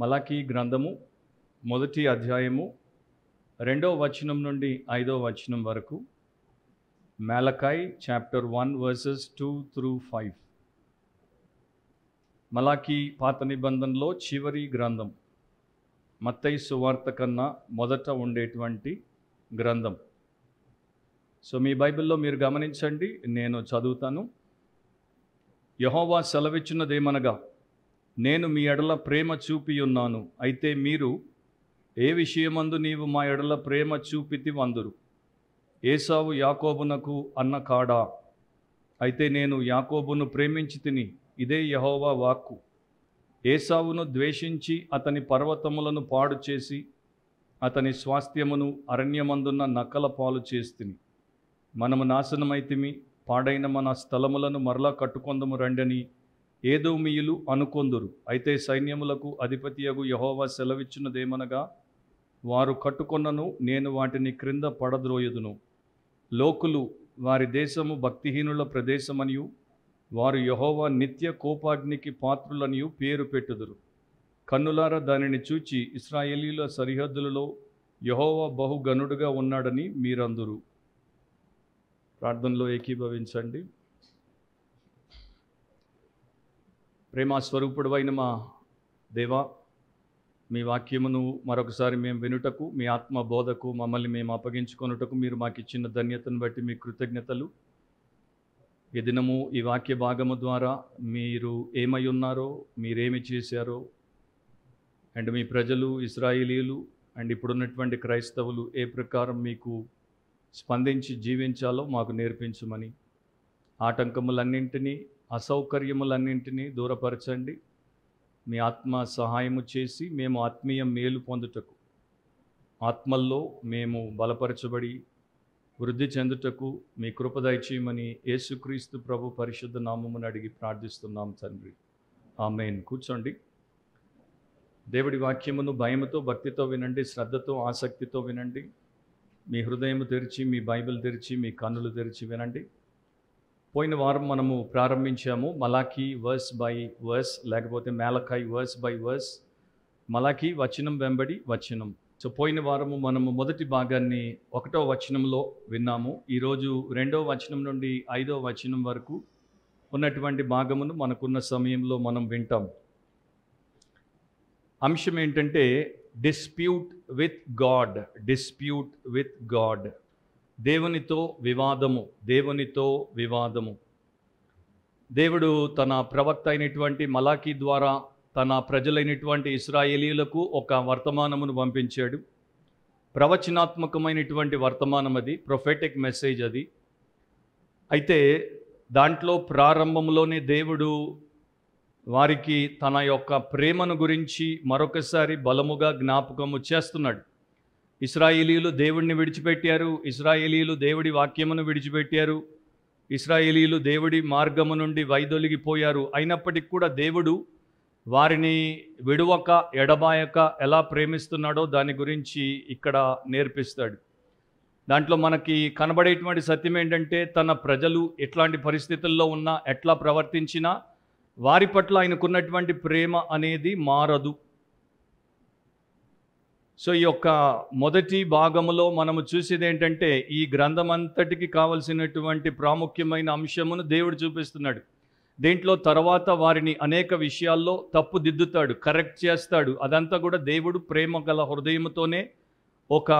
మలాఖీ గ్రంథము మొదటి అధ్యాయము రెండవ వచనం నుండి ఐదవ వచనం వరకు Malachi chapter one verses two through five మలాఖీ పాత నిబంధనలో చివరి గ్రంథం మత్తై సువార్త కన్నా మొదట ఉండేటువంటి గ్రంథం సో మీ బైబిల్లో మీరు గమనించండి నేను చదువుతాను యహోవా సెలవిచ్చినదేమనగా నేను మీ ఎడల ప్రేమ చూపి ఉన్నాను అయితే మీరు ఏ విషయమందు నీవు మా ఎడల ప్రేమ చూపితి వందురు ఏసావు యాకోబునకు అన్న కాడా అయితే నేను యాకోబును ప్రేమించి తిని ఇదే యహోవా వాక్కు ఏసావును ద్వేషించి అతని పర్వతములను పాడు చేసి అతని స్వాస్థ్యమును అరణ్యమందున్న నక్కల పాలు చేస్తిని మనము నాశనమైతిమి పాడైన మన స్థలములను మరలా కట్టుకొందము రండని ఏదోమియులు అనుకొందురు అయితే సైన్యములకు అధిపతియగు యహోవా సెలవిచ్చినదేమనగా వారు కట్టుకొన్నను నేను వాటిని క్రింద పడద్రోయదును లోకులు వారి దేశము భక్తిహీనుల ప్రదేశమనియు వారు యహోవా నిత్య కోపాగ్నికి పాత్రులనియు పేరు పెట్టుదురు కన్నులార దానిని చూచి ఇస్రాయేలీల సరిహద్దులలో యహోవా బహుగనుడుగా ఉన్నాడని మీరందరూ ప్రార్థనలో ఏకీభవించండి ప్రేమ స్వరూపుడు అయిన మా దేవ మీ వాక్యమును మరొకసారి మేము వినుటకు మీ ఆత్మ బోధకు మమ్మల్ని మేము అప్పగించుకొనుటకు మీరు మాకు ఇచ్చిన ధన్యతను బట్టి మీ కృతజ్ఞతలు ఈ దినము ఈ వాక్య భాగము ద్వారా మీరు ఏమై ఉన్నారో మీరేమి చేశారో అండ్ మీ ప్రజలు ఇస్రాయేలీలు అండ్ ఇప్పుడున్నటువంటి క్రైస్తవులు ఏ ప్రకారం మీకు స్పందించి జీవించాలో మాకు నేర్పించమని ఆటంకములన్నింటినీ అసౌకర్యములన్నింటినీ దూరపరచండి మీ ఆత్మ సహాయము చేసి మేము ఆత్మీయ మేలు పొందుటకు ఆత్మల్లో మేము బలపరచబడి వృద్ధి చెందుటకు మీ కృప దయచేయమని యేసుక్రీస్తు ప్రభు పరిశుద్ధ నామమును అడిగి ప్రార్థిస్తున్నాం తండ్రి మెయిన్ కూర్చోండి దేవుడి వాక్యమును భయముతో భక్తితో వినండి శ్రద్ధతో ఆసక్తితో వినండి మీ హృదయం తెరిచి మీ బైబిల్ తెరిచి మీ కన్నులు తెరిచి వినండి పోయిన వారం మనము ప్రారంభించాము మలాఖీ వర్స్ బై వర్స్ లేకపోతే మేలకాయ్ వర్స్ బై వర్స్ మలాఖీ వచనం వెంబడి వచనం సో పోయిన వారము మనము మొదటి భాగాన్ని ఒకటో వచనంలో విన్నాము ఈరోజు రెండో వచనం నుండి ఐదో వచనం వరకు ఉన్నటువంటి భాగమును మనకున్న సమయంలో మనం వింటాం అంశం ఏంటంటే dispute with God dispute with God దేవునితో వివాదము దేవునితో వివాదము దేవుడు తన ప్రవక్త అయినటువంటి మలాఖీ ద్వారా తన ప్రజలైనటువంటి ఇస్రాయేలీలకు ఒక వర్తమానమును పంపించాడు ప్రవచనాత్మకమైనటువంటి వర్తమానం అది ప్రొఫెటిక్ మెసేజ్ అది అయితే దాంట్లో ప్రారంభంలోనే దేవుడు వారికి తన యొక్క ప్రేమను గురించి మరొకసారి బలముగా జ్ఞాపకము చేస్తున్నాడు ఇస్రాయేలీలు దేవుడిని విడిచిపెట్టారు ఇస్రాయేలీలు దేవుడి వాక్యమును విడిచిపెట్టారు ఇస్రాయేలీలు దేవుడి మార్గము నుండి వైదొలిగిపోయారు అయినప్పటికీ కూడా దేవుడు వారిని విడువక ఎడబాయక ఎలా ప్రేమిస్తున్నాడో దాని గురించి ఇక్కడ నేర్పిస్తాడు దాంట్లో మనకి కనబడేటువంటి సత్యం ఏంటంటే తన ప్రజలు ఎట్లాంటి పరిస్థితుల్లో ఉన్నా ఎట్లా ప్రవర్తించినా వారి పట్ల ఆయనకున్నటువంటి ప్రేమ అనేది మారదు సో ఈ యొక్క మొదటి భాగములో మనము చూసేది ఏంటంటే ఈ గ్రంథం అంతటికి కావలసినటువంటి ప్రాముఖ్యమైన అంశమును దేవుడు చూపిస్తున్నాడు దీంట్లో తర్వాత వారిని అనేక విషయాల్లో తప్పు దిద్దుతాడు కరెక్ట్ చేస్తాడు అదంతా కూడా దేవుడు ప్రేమ గల హృదయంతోనే ఒక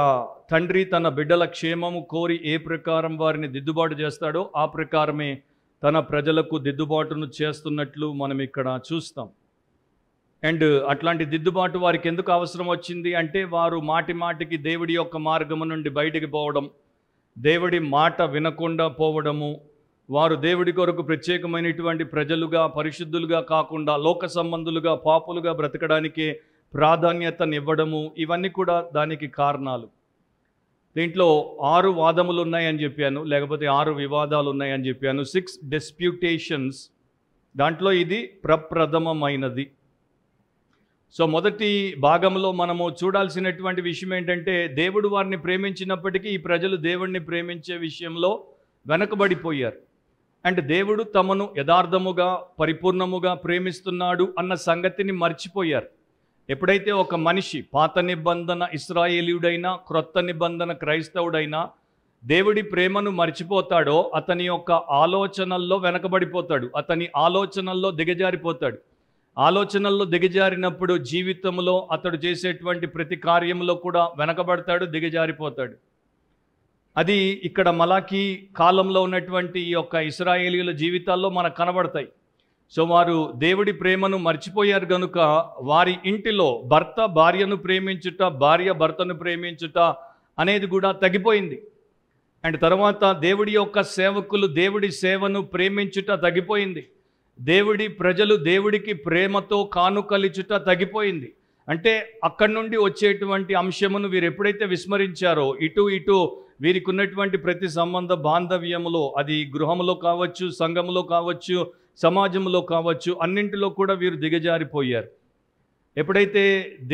తండ్రి తన బిడ్డల క్షేమము కోరి ఏ ప్రకారం వారిని దిద్దుబాటు చేస్తాడో ఆ ప్రకారమే తన ప్రజలకు దిద్దుబాటును చేస్తున్నట్లు మనం ఇక్కడ చూస్తాం అండ్ అట్లాంటి దిద్దుబాటు వారికి ఎందుకు అవసరం వచ్చింది అంటే వారు మాటి మాటికి దేవుడి యొక్క మార్గము నుండి బయటికి పోవడం దేవుడి మాట వినకుండా పోవడము వారు దేవుడి కొరకు ప్రత్యేకమైనటువంటి ప్రజలుగా పరిశుద్ధులుగా కాకుండా లోక సంబంధులుగా పాపులుగా బ్రతకడానికి ప్రాధాన్యతనివ్వడము ఇవన్నీ కూడా దానికి కారణాలు దీంట్లో ఆరు వాదములు ఉన్నాయని చెప్పాను లేకపోతే ఆరు వివాదాలు ఉన్నాయని చెప్పాను సిక్స్ డిస్ప్యూటేషన్స్ దాంట్లో ఇది ప్రప్రథమమైనది సో మొదటి భాగంలో మనము చూడాల్సినటువంటి విషయం ఏంటంటే దేవుడు వారిని ప్రేమించినప్పటికీ ఈ ప్రజలు దేవుణ్ణి ప్రేమించే విషయంలో వెనకబడిపోయారు అండ్ దేవుడు తమను యథార్థముగా పరిపూర్ణముగా ప్రేమిస్తున్నాడు అన్న సంగతిని మర్చిపోయారు ఎప్పుడైతే ఒక మనిషి పాత నిబంధన ఇస్రాయేలీయుడైనా క్రొత్త నిబంధన క్రైస్తవుడైనా దేవుడి ప్రేమను మర్చిపోతాడో అతని యొక్క ఆలోచనల్లో వెనకబడిపోతాడు అతని ఆలోచనల్లో దిగజారిపోతాడు ఆలోచనల్లో దిగజారినప్పుడు జీవితంలో అతడు చేసేటువంటి ప్రతి కార్యంలో కూడా వెనకబడతాడు దిగజారిపోతాడు అది ఇక్కడ మలాఖీ కాలంలో ఉన్నటువంటి ఈ యొక్క ఇస్రాయేలీల జీవితాల్లో మనకు కనబడతాయి సో వారు దేవుడి ప్రేమను మర్చిపోయారు గనుక వారి ఇంటిలో భర్త భార్యను ప్రేమించుట భార్య భర్తను ప్రేమించుట అనేది కూడా తగ్గిపోయింది అండ్ తర్వాత దేవుడి యొక్క సేవకులు దేవుడి సేవను ప్రేమించుట తగ్గిపోయింది దేవుడి ప్రజలు దేవుడికి ప్రేమతో కానుకలిచుట తగ్గిపోయింది అంటే అక్కడి నుండి వచ్చేటువంటి అంశమును వీరు ఎప్పుడైతే విస్మరించారో ఇటు ఇటు వీరికి ఉన్నటువంటి ప్రతి సంబంధ బాంధవ్యములో అది గృహంలో కావచ్చు సంఘంలో కావచ్చు సమాజంలో కావచ్చు అన్నింటిలో కూడా వీరు దిగజారిపోయారు ఎప్పుడైతే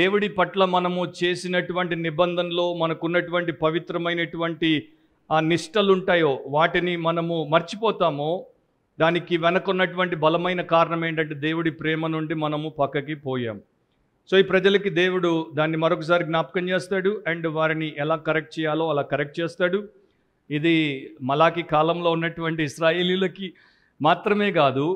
దేవుడి పట్ల మనము చేసినటువంటి నిబంధనలో మనకున్నటువంటి పవిత్రమైనటువంటి ఆ నిష్టలుంటాయో వాటిని మనము మర్చిపోతామో దానికి వెనకున్నటువంటి బలమైన కారణం ఏంటంటే దేవుడి ప్రేమ నుండి మనము పక్కకి పోయాం సో ఈ ప్రజలకి దేవుడు దాన్ని మరొకసారి జ్ఞాపకం చేస్తాడు అండ్ వారిని ఎలా కరెక్ట్ చేయాలో అలా కరెక్ట్ చేస్తాడు ఇది మలాకి కాలంలో ఉన్నటువంటి ఇస్రాయేలీలకి మాత్రమే కాదు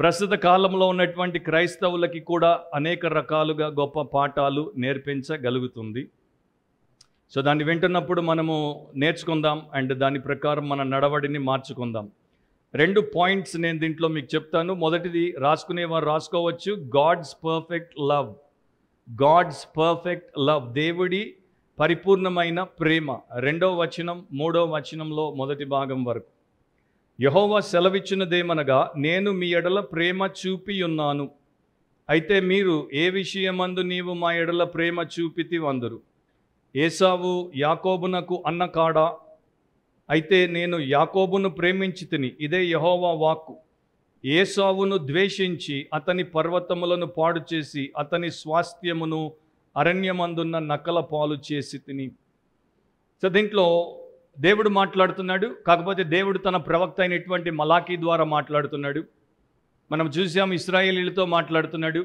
ప్రస్తుత కాలంలో ఉన్నటువంటి క్రైస్తవులకి కూడా అనేక రకాలుగా గొప్ప పాఠాలు నేర్పించగలుగుతుంది సో దాన్ని వింటున్నప్పుడు మనము నేర్చుకుందాం అండ్ దాని ప్రకారం మన నడవడిని మార్చుకుందాం రెండు పాయింట్స్ నేను దీంట్లో మీకు చెప్తాను మొదటిది రాసుకునేవారు రాసుకోవచ్చు God's perfect love God's perfect love దేవుడి పరిపూర్ణమైన ప్రేమ రెండవ వచనం మూడవ వచనంలో మొదటి భాగం వరకు యహోవా సెలవిచ్చినదేమనగా నేను మీ ఎడల ప్రేమ చూపి ఉన్నాను అయితే మీరు ఏ విషయమందు నీవు మా ఎడల ప్రేమ చూపితి వందరు ఏసావు యాకోబునకు అన్నకాడ అయితే నేను యాకోబును ప్రేమించి తిని ఇదే యహోవా వాక్కు ఏసావును ద్వేషించి అతని పర్వతములను పాడు చేసి అతని స్వాస్థ్యమును అరణ్యమందున్న నకల పాలు చేసి తిని సో దీంట్లో దేవుడు మాట్లాడుతున్నాడు కాకపోతే దేవుడు తన ప్రవక్త అయినటువంటి మలాఖీ ద్వారా మాట్లాడుతున్నాడు మనం చూసాం ఇస్రాయేలీలతో మాట్లాడుతున్నాడు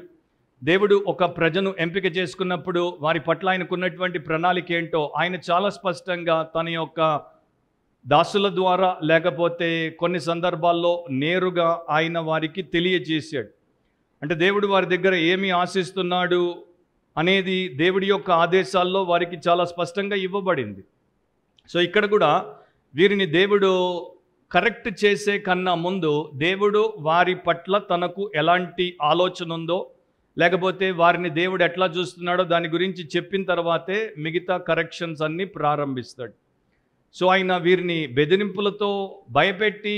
దేవుడు ఒక ప్రజను ఎంపిక చేసుకున్నప్పుడు వారి పట్ల ఆయనకున్నటువంటి ప్రణాళిక ఏంటో ఆయన చాలా స్పష్టంగా తన యొక్క దాసుల ద్వారా లేకపోతే కొన్ని సందర్భాల్లో నేరుగా ఆయన వారికి తెలియజేశాడు అంటే దేవుడు వారి దగ్గర ఏమి ఆశిస్తున్నాడు అనేది దేవుడి యొక్క ఆదేశాల్లో వారికి చాలా స్పష్టంగా ఇవ్వబడింది సో ఇక్కడ కూడా వీరిని దేవుడు కరెక్ట్ చేసే కన్నా ముందు దేవుడు వారి పట్ల తనకు ఎలాంటి ఆలోచన ఉందో లేకపోతే వారిని దేవుడు ఎట్లా చూస్తున్నాడో దాని గురించి చెప్పిన తర్వాతే మిగతా కరెక్షన్స్ అన్నీ ప్రారంభిస్తాడు సో ఆయన వీరిని బెదిరింపులతో భయపెట్టి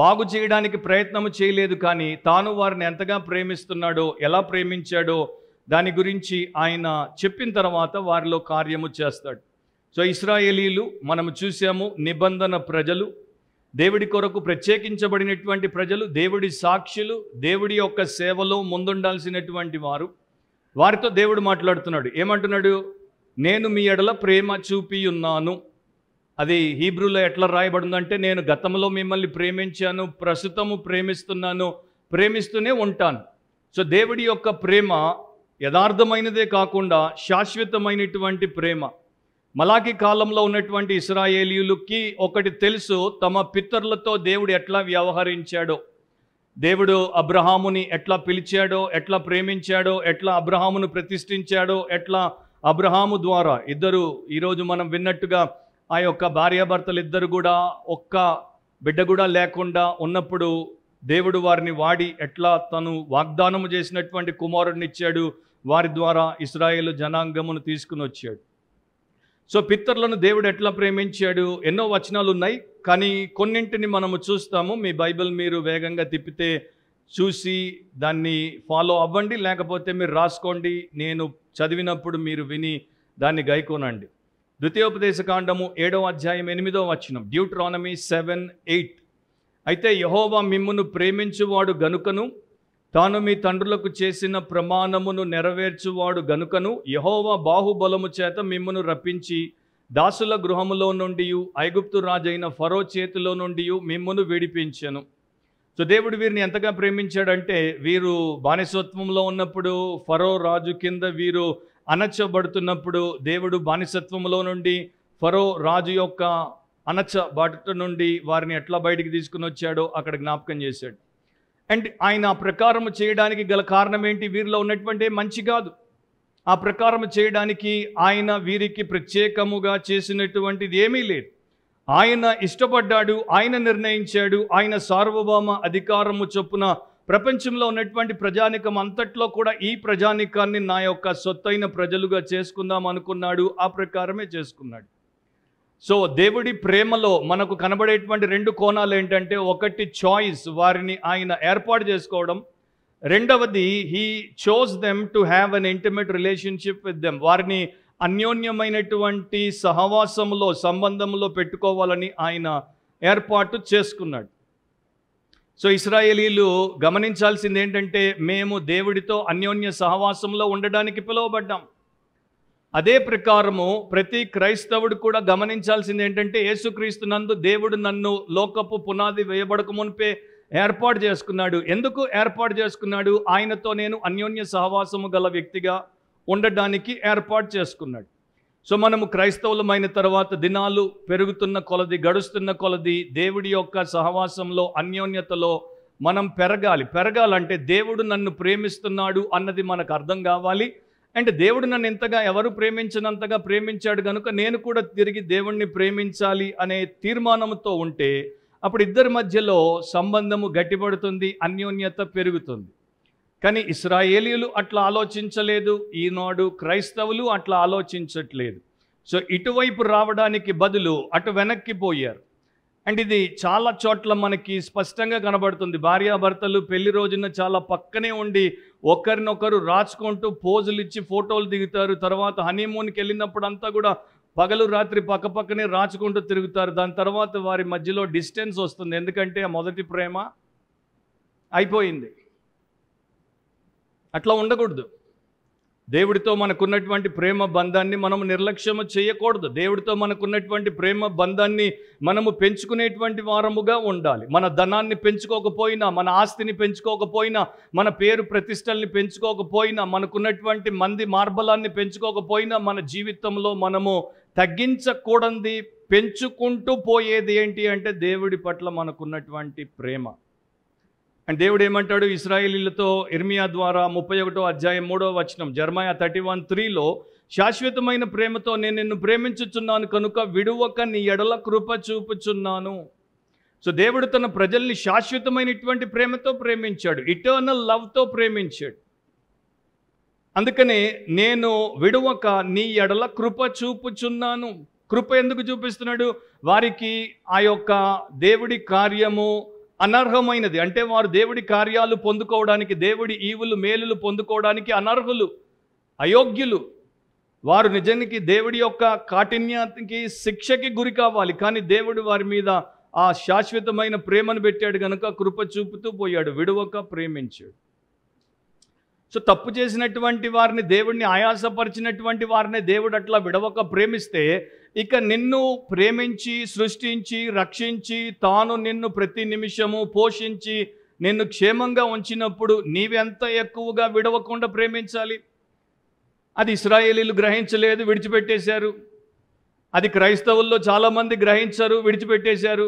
బాగు చేయడానికి ప్రయత్నము చేయలేదు కానీ తాను వారిని ఎంతగా ప్రేమిస్తున్నాడో ఎలా ప్రేమించాడో దాని గురించి ఆయన చెప్పిన తర్వాత వారిలో కార్యము చేస్తాడు సో ఇస్రాయేలీలు మనము చూసాము నిబంధన ప్రజలు దేవుడి కొరకు ప్రత్యేకించబడినటువంటి ప్రజలు దేవుడి సాక్షులు దేవుడి యొక్క సేవలో ముందుండాల్సినటువంటి వారు వారితో దేవుడు మాట్లాడుతున్నాడు ఏమంటున్నాడు నేను మీ ఎడల ప్రేమ చూపి ఉన్నాను అది హీబ్రూలో ఎట్లా రాయబడిందంటే నేను గతంలో మిమ్మల్ని ప్రేమించాను ప్రస్తుతము ప్రేమిస్తున్నాను ప్రేమిస్తూనే ఉంటాను సో దేవుడి యొక్క ప్రేమ యథార్థమైనదే కాకుండా శాశ్వతమైనటువంటి ప్రేమ మలాకి కాలంలో ఉన్నటువంటి ఇస్రాయేలీలుకి ఒకటి తెలుసు తమ పితరులతో దేవుడు ఎట్లా వ్యవహరించాడో దేవుడు అబ్రహాముని ఎట్లా పిలిచాడో ఎట్లా ప్రేమించాడో ఎట్లా అబ్రహామును ప్రతిష్ఠించాడో ఎట్లా అబ్రహాము ద్వారా ఇద్దరు ఈరోజు మనం విన్నట్టుగా ఆ యొక్క భార్యాభర్తలు ఇద్దరు కూడా ఒక్క బిడ్డ కూడా లేకుండా ఉన్నప్పుడు దేవుడు వారిని వాడి ఎట్లా తను వాగ్దానము చేసినటువంటి కుమారుడిని ఇచ్చాడు వారి ద్వారా ఇస్రాయేల్ జనాంగమును తీసుకుని వచ్చాడు సో పిత్తర్లను దేవుడు ఎట్లా ప్రేమించాడు ఎన్నో వచనాలు ఉన్నాయి కానీ కొన్నింటిని మనము చూస్తాము మీ బైబిల్ మీరు వేగంగా తిప్పితే చూసి దాన్ని ఫాలో అవ్వండి లేకపోతే మీరు రాసుకోండి నేను చదివినప్పుడు మీరు విని దాన్ని గైకోనండి ద్వితీయోపదేశ కాండము ఏడవ అధ్యాయం ఎనిమిదో వచ్చినం డ్యూట్రానమీ సెవెన్ ఎయిట్ అయితే యహోవా మిమ్మును ప్రేమించువాడు గనుకను తాను మీ తండ్రులకు చేసిన ప్రమాణమును నెరవేర్చువాడు గనుకను యహోవా బాహుబలము చేత మిమ్మును రప్పించి దాసుల గృహములో నుండి ఐగుప్తు రాజైన ఫరో చేతిలో నుండి మిమ్మును విడిపించను సో దేవుడు వీరిని ఎంతగా ప్రేమించాడంటే వీరు బానిసత్వంలో ఉన్నప్పుడు ఫరో రాజు కింద వీరు అనచబడుతున్నప్పుడు దేవుడు బానిసత్వంలో నుండి ఫరో రాజు యొక్క బాట నుండి వారిని ఎట్లా బయటికి తీసుకుని వచ్చాడో అక్కడ జ్ఞాపకం చేశాడు అండ్ ఆయన ఆ ప్రకారం చేయడానికి గల కారణం ఏంటి వీరిలో ఉన్నటువంటి మంచి కాదు ఆ ప్రకారం చేయడానికి ఆయన వీరికి ప్రత్యేకముగా చేసినటువంటిది ఏమీ లేదు ఆయన ఇష్టపడ్డాడు ఆయన నిర్ణయించాడు ఆయన సార్వభౌమ అధికారము చొప్పున ప్రపంచంలో ఉన్నటువంటి ప్రజానికం అంతట్లో కూడా ఈ ప్రజానికాన్ని నా యొక్క సొత్తైన ప్రజలుగా చేసుకుందాం అనుకున్నాడు ఆ ప్రకారమే చేసుకున్నాడు సో దేవుడి ప్రేమలో మనకు కనబడేటువంటి రెండు కోణాలు ఏంటంటే ఒకటి చాయిస్ వారిని ఆయన ఏర్పాటు చేసుకోవడం రెండవది he chose them to have an intimate relationship with them వారిని అన్యోన్యమైనటువంటి సహవాసంలో సంబంధంలో పెట్టుకోవాలని ఆయన ఏర్పాటు చేసుకున్నాడు సో ఇస్రాయేలీలు గమనించాల్సింది ఏంటంటే మేము దేవుడితో అన్యోన్య సహవాసంలో ఉండడానికి పిలువబడ్డాం అదే ప్రకారము ప్రతి క్రైస్తవుడు కూడా గమనించాల్సింది ఏంటంటే యేసుక్రీస్తు నందు దేవుడు నన్ను లోకపు పునాది వేయబడక మునిపే ఏర్పాటు చేసుకున్నాడు ఎందుకు ఏర్పాటు చేసుకున్నాడు ఆయనతో నేను అన్యోన్య సహవాసము గల వ్యక్తిగా ఉండడానికి ఏర్పాటు చేసుకున్నాడు సో మనము క్రైస్తవులమైన తర్వాత దినాలు పెరుగుతున్న కొలది గడుస్తున్న కొలది దేవుడి యొక్క సహవాసంలో అన్యోన్యతలో మనం పెరగాలి పెరగాలంటే దేవుడు నన్ను ప్రేమిస్తున్నాడు అన్నది మనకు అర్థం కావాలి అండ్ దేవుడు నన్ను ఇంతగా ఎవరు ప్రేమించినంతగా ప్రేమించాడు కనుక నేను కూడా తిరిగి దేవుణ్ణి ప్రేమించాలి అనే తీర్మానంతో ఉంటే అప్పుడు ఇద్దరి మధ్యలో సంబంధము గట్టిపడుతుంది అన్యోన్యత పెరుగుతుంది కానీ ఇస్రాయేలీలు అట్లా ఆలోచించలేదు ఈనాడు క్రైస్తవులు అట్లా ఆలోచించట్లేదు సో ఇటువైపు రావడానికి బదులు అటు వెనక్కి పోయారు అండ్ ఇది చాలా చోట్ల మనకి స్పష్టంగా కనబడుతుంది భార్యాభర్తలు పెళ్లి రోజున చాలా పక్కనే ఉండి ఒకరినొకరు రాచుకుంటూ పోజులు ఇచ్చి ఫోటోలు దిగుతారు తర్వాత హనీమూన్కి వెళ్ళినప్పుడు అంతా కూడా పగలు రాత్రి పక్కపక్కనే రాచుకుంటూ తిరుగుతారు దాని తర్వాత వారి మధ్యలో డిస్టెన్స్ వస్తుంది ఎందుకంటే మొదటి ప్రేమ అయిపోయింది అట్లా ఉండకూడదు దేవుడితో మనకున్నటువంటి ప్రేమ బంధాన్ని మనము నిర్లక్ష్యము చేయకూడదు దేవుడితో మనకున్నటువంటి ప్రేమ బంధాన్ని మనము పెంచుకునేటువంటి వారముగా ఉండాలి మన ధనాన్ని పెంచుకోకపోయినా మన ఆస్తిని పెంచుకోకపోయినా మన పేరు ప్రతిష్టల్ని పెంచుకోకపోయినా మనకున్నటువంటి మంది మార్బలాన్ని పెంచుకోకపోయినా మన జీవితంలో మనము తగ్గించకూడంది పెంచుకుంటూ పోయేది ఏంటి అంటే దేవుడి పట్ల మనకున్నటువంటి ప్రేమ అండ్ దేవుడు ఏమంటాడు ఇస్రాయేలీలతో ఇర్మియా ద్వారా ముప్పై ఒకటో అధ్యాయం మూడో వచనం జర్మాయా థర్టీ వన్ త్రీలో శాశ్వతమైన ప్రేమతో నేను నిన్ను ప్రేమించుచున్నాను కనుక విడువక నీ ఎడల కృప చూపుచున్నాను సో దేవుడు తన ప్రజల్ని శాశ్వతమైనటువంటి ప్రేమతో ప్రేమించాడు ఇటర్నల్ లవ్తో ప్రేమించాడు అందుకనే నేను విడువక నీ ఎడల కృప చూపుచున్నాను కృప ఎందుకు చూపిస్తున్నాడు వారికి ఆ యొక్క దేవుడి కార్యము అనర్హమైనది అంటే వారు దేవుడి కార్యాలు పొందుకోవడానికి దేవుడి ఈవులు మేలులు పొందుకోవడానికి అనర్హులు అయోగ్యులు వారు నిజానికి దేవుడి యొక్క కాఠిన్యానికి శిక్షకి గురి కావాలి కానీ దేవుడు వారి మీద ఆ శాశ్వతమైన ప్రేమను పెట్టాడు కనుక కృప చూపుతూ పోయాడు విడవక ప్రేమించాడు సో తప్పు చేసినటువంటి వారిని దేవుడిని ఆయాసపరిచినటువంటి వారిని దేవుడు అట్లా విడవక ప్రేమిస్తే ఇక నిన్ను ప్రేమించి సృష్టించి రక్షించి తాను నిన్ను ప్రతి నిమిషము పోషించి నిన్ను క్షేమంగా ఉంచినప్పుడు నీవెంత ఎక్కువగా విడవకుండా ప్రేమించాలి అది ఇస్రాయేలీలు గ్రహించలేదు విడిచిపెట్టేశారు అది క్రైస్తవుల్లో చాలామంది గ్రహించరు విడిచిపెట్టేశారు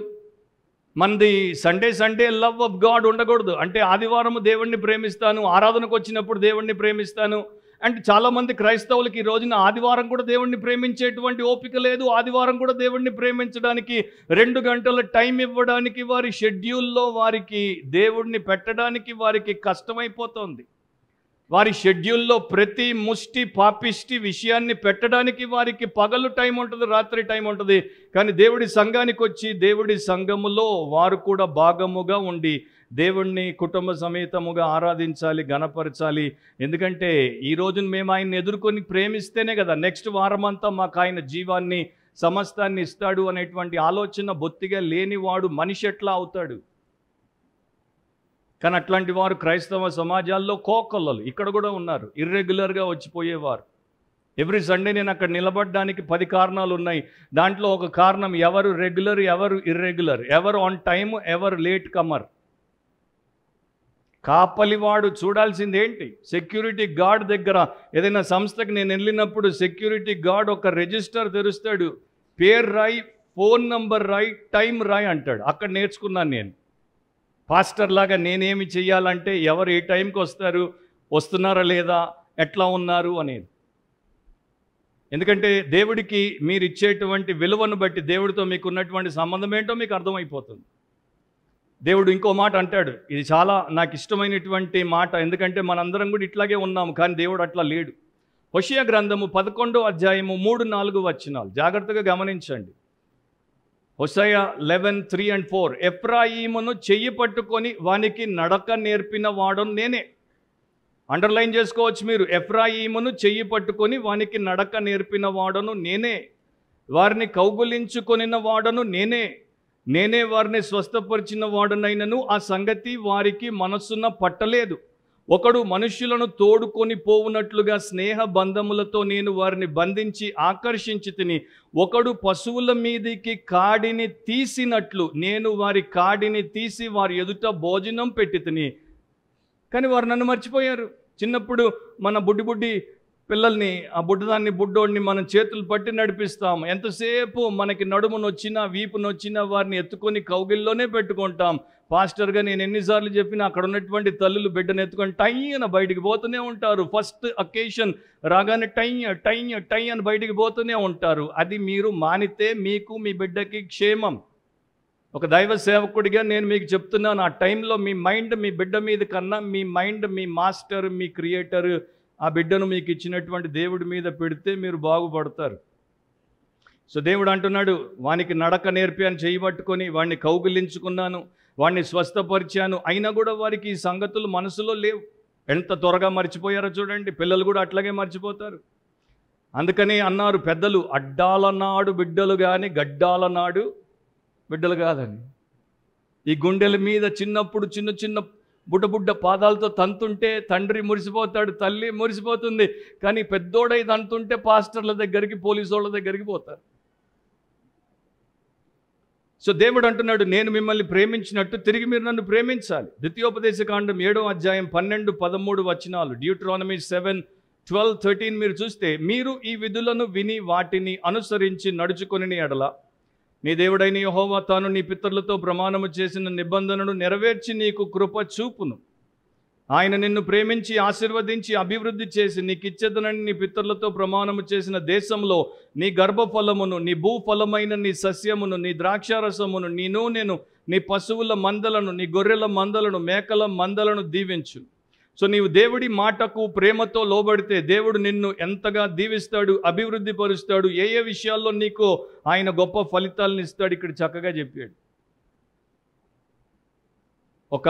మనది Sunday Sunday love of God ఉండకూడదు అంటే ఆదివారం దేవుణ్ణి ప్రేమిస్తాను ఆరాధనకు వచ్చినప్పుడు దేవుణ్ణి ప్రేమిస్తాను అండ్ చాలామంది క్రైస్తవులకి ఈ రోజున ఆదివారం కూడా దేవుణ్ణి ప్రేమించేటువంటి ఓపిక లేదు ఆదివారం కూడా దేవుణ్ణి ప్రేమించడానికి రెండు గంటల టైం ఇవ్వడానికి వారి షెడ్యూల్లో వారికి దేవుణ్ణి పెట్టడానికి వారికి కష్టమైపోతుంది వారి షెడ్యూల్లో ప్రతి ముష్టి పాపిష్టి విషయాన్ని పెట్టడానికి వారికి పగలు టైం ఉంటుంది రాత్రి టైం ఉంటుంది కానీ దేవుడి సంఘానికి వచ్చి దేవుడి సంఘములో వారు కూడా భాగముగా ఉండి దేవుణ్ణి కుటుంబ సమేతముగా ఆరాధించాలి గణపరచాలి ఎందుకంటే ఈ రోజున మేము ఆయన ఎదుర్కొని ప్రేమిస్తేనే కదా నెక్స్ట్ వారమంతా మాకు ఆయన జీవాన్ని సమస్తాన్ని ఇస్తాడు అనేటువంటి ఆలోచన బొత్తిగా లేనివాడు మనిషి ఎట్లా అవుతాడు కానీ అట్లాంటి వారు క్రైస్తవ సమాజాల్లో కోకొల్లలు ఇక్కడ కూడా ఉన్నారు ఇర్రెగ్యులర్గా వచ్చిపోయేవారు ఎవ్రీ సండే నేను అక్కడ నిలబడడానికి పది కారణాలు ఉన్నాయి దాంట్లో ఒక కారణం ఎవరు రెగ్యులర్ ఎవరు ఇర్రెగ్యులర్ ఎవరు ఆన్ టైం ఎవరు లేట్ కమర్ కాపలివాడు చూడాల్సింది ఏంటి సెక్యూరిటీ గార్డ్ దగ్గర ఏదైనా సంస్థకి నేను వెళ్ళినప్పుడు సెక్యూరిటీ గార్డ్ ఒక రిజిస్టర్ తెరుస్తాడు పేరు రాయి ఫోన్ నంబర్ రాయి టైం రాయి అంటాడు అక్కడ నేర్చుకున్నాను నేను పాస్టర్ లాగా నేనేమి చేయాలంటే ఎవరు ఏ టైంకి వస్తారు వస్తున్నారా లేదా ఎట్లా ఉన్నారు అనేది ఎందుకంటే దేవుడికి మీరు ఇచ్చేటువంటి విలువను బట్టి దేవుడితో మీకు ఉన్నటువంటి సంబంధం ఏంటో మీకు అర్థమైపోతుంది దేవుడు ఇంకో మాట అంటాడు ఇది చాలా నాకు ఇష్టమైనటువంటి మాట ఎందుకంటే మనందరం కూడా ఇట్లాగే ఉన్నాము కానీ దేవుడు అట్లా లేడు హుషియ గ్రంథము పదకొండో అధ్యాయము మూడు నాలుగు వచ్చినాలు జాగ్రత్తగా గమనించండి Hosea eleven three and four ఎఫ్రాయిమును చెయ్యి పట్టుకొని వానికి నడక నేర్పిన వాడు నేనే అండర్లైన్ చేసుకోవచ్చు మీరు ఎఫ్రాయిమును చెయ్యి పట్టుకొని వానికి నడక నేర్పిన వాడను నేనే వారిని కౌగులించుకొనిన వాడను నేనే నేనే వారిని స్వస్థపరిచిన వాడునైనను ఆ సంగతి వారికి మనస్సున పట్టలేదు ఒకడు మనుష్యులను తోడుకొని పోవునట్లుగా స్నేహ బంధములతో నేను వారిని బంధించి ఆకర్షించి తిని ఒకడు పశువుల మీదికి కాడిని తీసినట్లు నేను వారి కాడిని తీసి వారి ఎదుట భోజనం పెట్టి తిని కానీ వారు నన్ను మర్చిపోయారు చిన్నప్పుడు మన బుడ్డి బుడ్డి పిల్లల్ని ఆ బుడ్డదాన్ని బుడ్డోడిని మనం చేతులు పట్టి నడిపిస్తాం ఎంతసేపు మనకి నడుము నొచ్చినా వీపు నొచ్చినా వారిని ఎత్తుకొని కౌగిల్లోనే పెట్టుకుంటాం పాస్టర్గా నేను ఎన్నిసార్లు చెప్పినా అక్కడ ఉన్నటువంటి తల్లులు బిడ్డను ఎత్తుకొని టై అని బయటికి పోతూనే ఉంటారు ఫస్ట్ అకేషన్ రాగానే టై టై టై అని బయటికి పోతూనే ఉంటారు అది మీరు మానితే మీకు మీ బిడ్డకి క్షేమం ఒక దైవ సేవకుడిగా నేను మీకు చెప్తున్నాను ఆ టైంలో మీ మైండ్ మీ బిడ్డ మీద కన్నా మీ మైండ్ మీ మాస్టర్ మీ క్రియేటర్ ఆ బిడ్డను మీకు ఇచ్చినటువంటి దేవుడి మీద పెడితే మీరు బాగుపడతారు సో దేవుడు అంటున్నాడు వానికి నడక నేర్పాను చేయబట్టుకొని వాడిని కౌగిలించుకున్నాను వాడిని స్వస్థపరిచాను అయినా కూడా వారికి ఈ సంగతులు మనసులో లేవు ఎంత త్వరగా మర్చిపోయారో చూడండి పిల్లలు కూడా అట్లాగే మర్చిపోతారు అందుకని అన్నారు పెద్దలు అడ్డాల నాడు బిడ్డలు కానీ గడ్డాల నాడు బిడ్డలు కాదని ఈ గుండెల మీద చిన్నప్పుడు చిన్న చిన్న బుడ్డబుడ్డ పాదాలతో తంతుంటే తండ్రి మురిసిపోతాడు తల్లి మురిసిపోతుంది కానీ పెద్దోడై తంతుంటే పాస్టర్ల దగ్గరికి పోలీసు వాళ్ళ దగ్గరికి పోతారు సో దేవుడు అంటున్నాడు నేను మిమ్మల్ని ప్రేమించినట్టు తిరిగి మీరు నన్ను ప్రేమించాలి ద్వితీయోపదేశ కాండం ఏడో అధ్యాయం పన్నెండు పదమూడు వచనాలు డ్యూట్రానమీ సెవెన్ ట్వెల్వ్ థర్టీన్ మీరు చూస్తే మీరు ఈ విధులను విని వాటిని అనుసరించి నడుచుకొని ఎడల నీ దేవుడైన యహోవా తాను నీ పితరులతో ప్రమాణము చేసిన నిబంధనను నెరవేర్చి నీకు కృప చూపును ఆయన నిన్ను ప్రేమించి ఆశీర్వదించి అభివృద్ధి చేసి ఇచ్చేదనని నీ పితరులతో ప్రమాణము చేసిన దేశంలో నీ గర్భఫలమును నీ భూఫలమైన నీ సస్యమును నీ ద్రాక్షారసమును నీ నూనెను నీ పశువుల మందలను నీ గొర్రెల మందలను మేకల మందలను దీవించు సో నీవు దేవుడి మాటకు ప్రేమతో లోబడితే దేవుడు నిన్ను ఎంతగా దీవిస్తాడు అభివృద్ధి పరుస్తాడు ఏ ఏ విషయాల్లో నీకు ఆయన గొప్ప ఫలితాలను ఇస్తాడు ఇక్కడ చక్కగా చెప్పాడు ఒక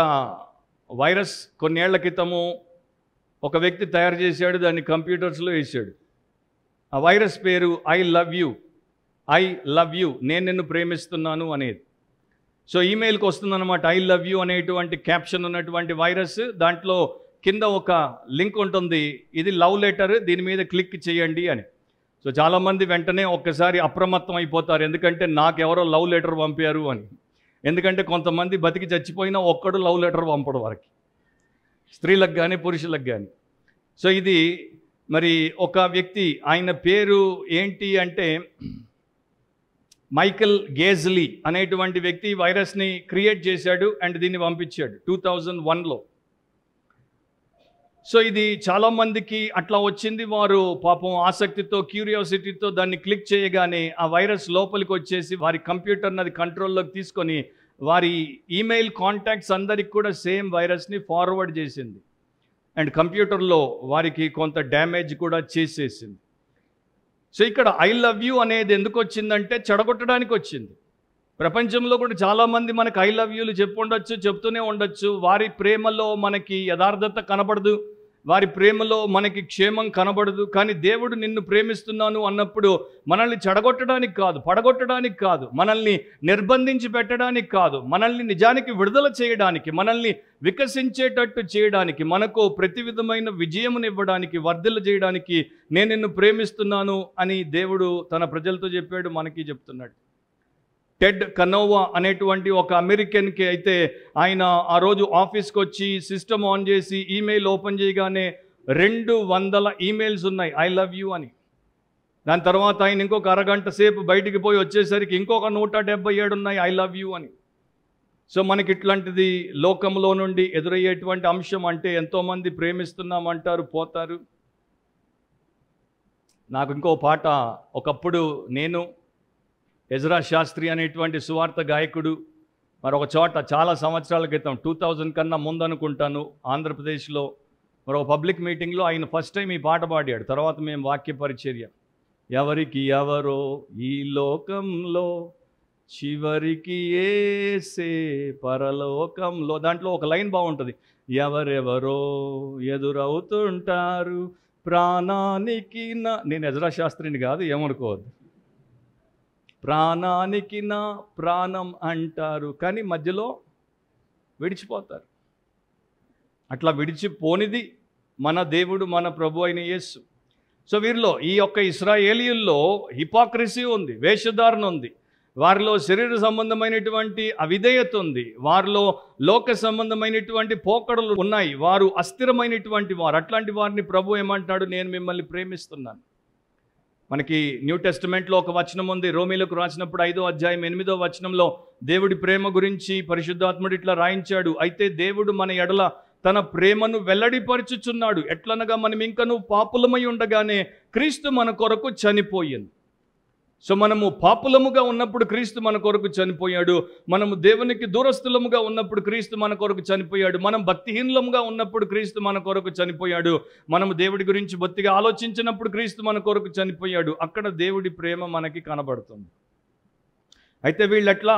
వైరస్ కొన్నేళ్ల క్రితము ఒక వ్యక్తి తయారు చేశాడు దాన్ని కంప్యూటర్స్లో వేశాడు ఆ వైరస్ పేరు I love you I love you నేను నిన్ను ప్రేమిస్తున్నాను అనేది సో ఈమెయిల్కి వస్తుందన్నమాట ఐ లవ్ యూ అనేటువంటి క్యాప్షన్ ఉన్నటువంటి వైరస్ దాంట్లో కింద ఒక లింక్ ఉంటుంది ఇది లవ్ లెటర్ దీని మీద క్లిక్ చేయండి అని సో చాలామంది వెంటనే ఒక్కసారి అప్రమత్తం అయిపోతారు ఎందుకంటే నాకెవరో లవ్ లెటర్ పంపారు అని ఎందుకంటే కొంతమంది బతికి చచ్చిపోయినా ఒక్కడు లవ్ లెటర్ పంపడు వారికి స్త్రీలకు కానీ పురుషులకు కానీ సో ఇది మరి ఒక వ్యక్తి ఆయన పేరు ఏంటి అంటే మైకల్ గేజ్లీ అనేటువంటి వ్యక్తి వైరస్ని క్రియేట్ చేశాడు అండ్ దీన్ని పంపించాడు టూ థౌజండ్ వన్లో సో ఇది చాలామందికి అట్లా వచ్చింది వారు పాపం ఆసక్తితో క్యూరియాసిటీతో దాన్ని క్లిక్ చేయగానే ఆ వైరస్ లోపలికి వచ్చేసి వారి కంప్యూటర్ని అది కంట్రోల్లోకి తీసుకొని వారి ఈమెయిల్ కాంటాక్ట్స్ అందరికి కూడా సేమ్ వైరస్ని ఫార్వర్డ్ చేసింది అండ్ కంప్యూటర్లో వారికి కొంత డ్యామేజ్ కూడా చేసేసింది సో ఇక్కడ ఐ లవ్ యూ అనేది ఎందుకు వచ్చిందంటే చెడగొట్టడానికి వచ్చింది ప్రపంచంలో కూడా చాలామంది మనకు ఐ లవ్ యూలు ఉండొచ్చు చెప్తూనే ఉండొచ్చు వారి ప్రేమలో మనకి యథార్థత కనబడదు వారి ప్రేమలో మనకి క్షేమం కనబడదు కానీ దేవుడు నిన్ను ప్రేమిస్తున్నాను అన్నప్పుడు మనల్ని చెడగొట్టడానికి కాదు పడగొట్టడానికి కాదు మనల్ని నిర్బంధించి పెట్టడానికి కాదు మనల్ని నిజానికి విడుదల చేయడానికి మనల్ని వికసించేటట్టు చేయడానికి మనకు ప్రతి విధమైన విజయమునివ్వడానికి వర్ధల చేయడానికి నేను నిన్ను ప్రేమిస్తున్నాను అని దేవుడు తన ప్రజలతో చెప్పాడు మనకి చెప్తున్నాడు టెడ్ కనోవా అనేటువంటి ఒక అమెరికన్కి అయితే ఆయన ఆ రోజు ఆఫీస్కి వచ్చి సిస్టమ్ ఆన్ చేసి ఈమెయిల్ ఓపెన్ చేయగానే రెండు వందల ఈమెయిల్స్ ఉన్నాయి ఐ లవ్ యూ అని దాని తర్వాత ఆయన ఇంకొక అరగంట సేపు బయటికి పోయి వచ్చేసరికి ఇంకొక నూట డెబ్బై ఏడు ఉన్నాయి ఐ లవ్ యూ అని సో మనకి ఇట్లాంటిది లోకంలో నుండి ఎదురయ్యేటువంటి అంశం అంటే ఎంతోమంది ప్రేమిస్తున్నామంటారు పోతారు నాకు ఇంకో పాట ఒకప్పుడు నేను ఎజ్రా శాస్త్రి అనేటువంటి సువార్త గాయకుడు మరొక చోట చాలా సంవత్సరాల క్రితం టూ థౌజండ్ కన్నా ముందనుకుంటాను ఆంధ్రప్రదేశ్లో మరొక పబ్లిక్ మీటింగ్లో ఆయన ఫస్ట్ టైం ఈ పాట పాడాడు తర్వాత మేము వాక్య పరిచర్య ఎవరికి ఎవరో ఈ లోకంలో చివరికి ఏసే పరలోకంలో దాంట్లో ఒక లైన్ బాగుంటుంది ఎవరెవరో ఎదురవుతుంటారు ప్రాణానికి నా నేను ఎజరా శాస్త్రిని కాదు ఏమనుకోవద్దు ప్రాణానికి నా ప్రాణం అంటారు కానీ మధ్యలో విడిచిపోతారు అట్లా విడిచిపోనిది మన దేవుడు మన ప్రభు అయిన యేసు సో వీరిలో ఈ యొక్క ఇస్రాయేలీల్లో హిపాక్రసీ ఉంది వేషధారణ ఉంది వారిలో శరీర సంబంధమైనటువంటి అవిధేయత ఉంది వారిలో లోక సంబంధమైనటువంటి పోకడలు ఉన్నాయి వారు అస్థిరమైనటువంటి వారు అట్లాంటి వారిని ప్రభు ఏమంటాడు నేను మిమ్మల్ని ప్రేమిస్తున్నాను మనకి న్యూ టెస్టిమెంట్లో ఒక వచనం ఉంది రోమిలకు రాసినప్పుడు ఐదో అధ్యాయం ఎనిమిదో వచనంలో దేవుడి ప్రేమ గురించి పరిశుద్ధాత్ముడు ఇట్లా రాయించాడు అయితే దేవుడు మన ఎడల తన ప్రేమను వెల్లడిపరచుచున్నాడు ఎట్లనగా మనం ఇంకనూ పాపులమై ఉండగానే క్రీస్తు మన కొరకు చనిపోయింది సో మనము పాపులముగా ఉన్నప్పుడు క్రీస్తు మన కొరకు చనిపోయాడు మనము దేవునికి దూరస్థులముగా ఉన్నప్పుడు క్రీస్తు మన కొరకు చనిపోయాడు మనం భక్తిహీనులముగా ఉన్నప్పుడు క్రీస్తు మన కొరకు చనిపోయాడు మనము దేవుడి గురించి బొత్తిగా ఆలోచించినప్పుడు క్రీస్తు మన కొరకు చనిపోయాడు అక్కడ దేవుడి ప్రేమ మనకి కనబడుతుంది అయితే వీళ్ళు ఎట్లా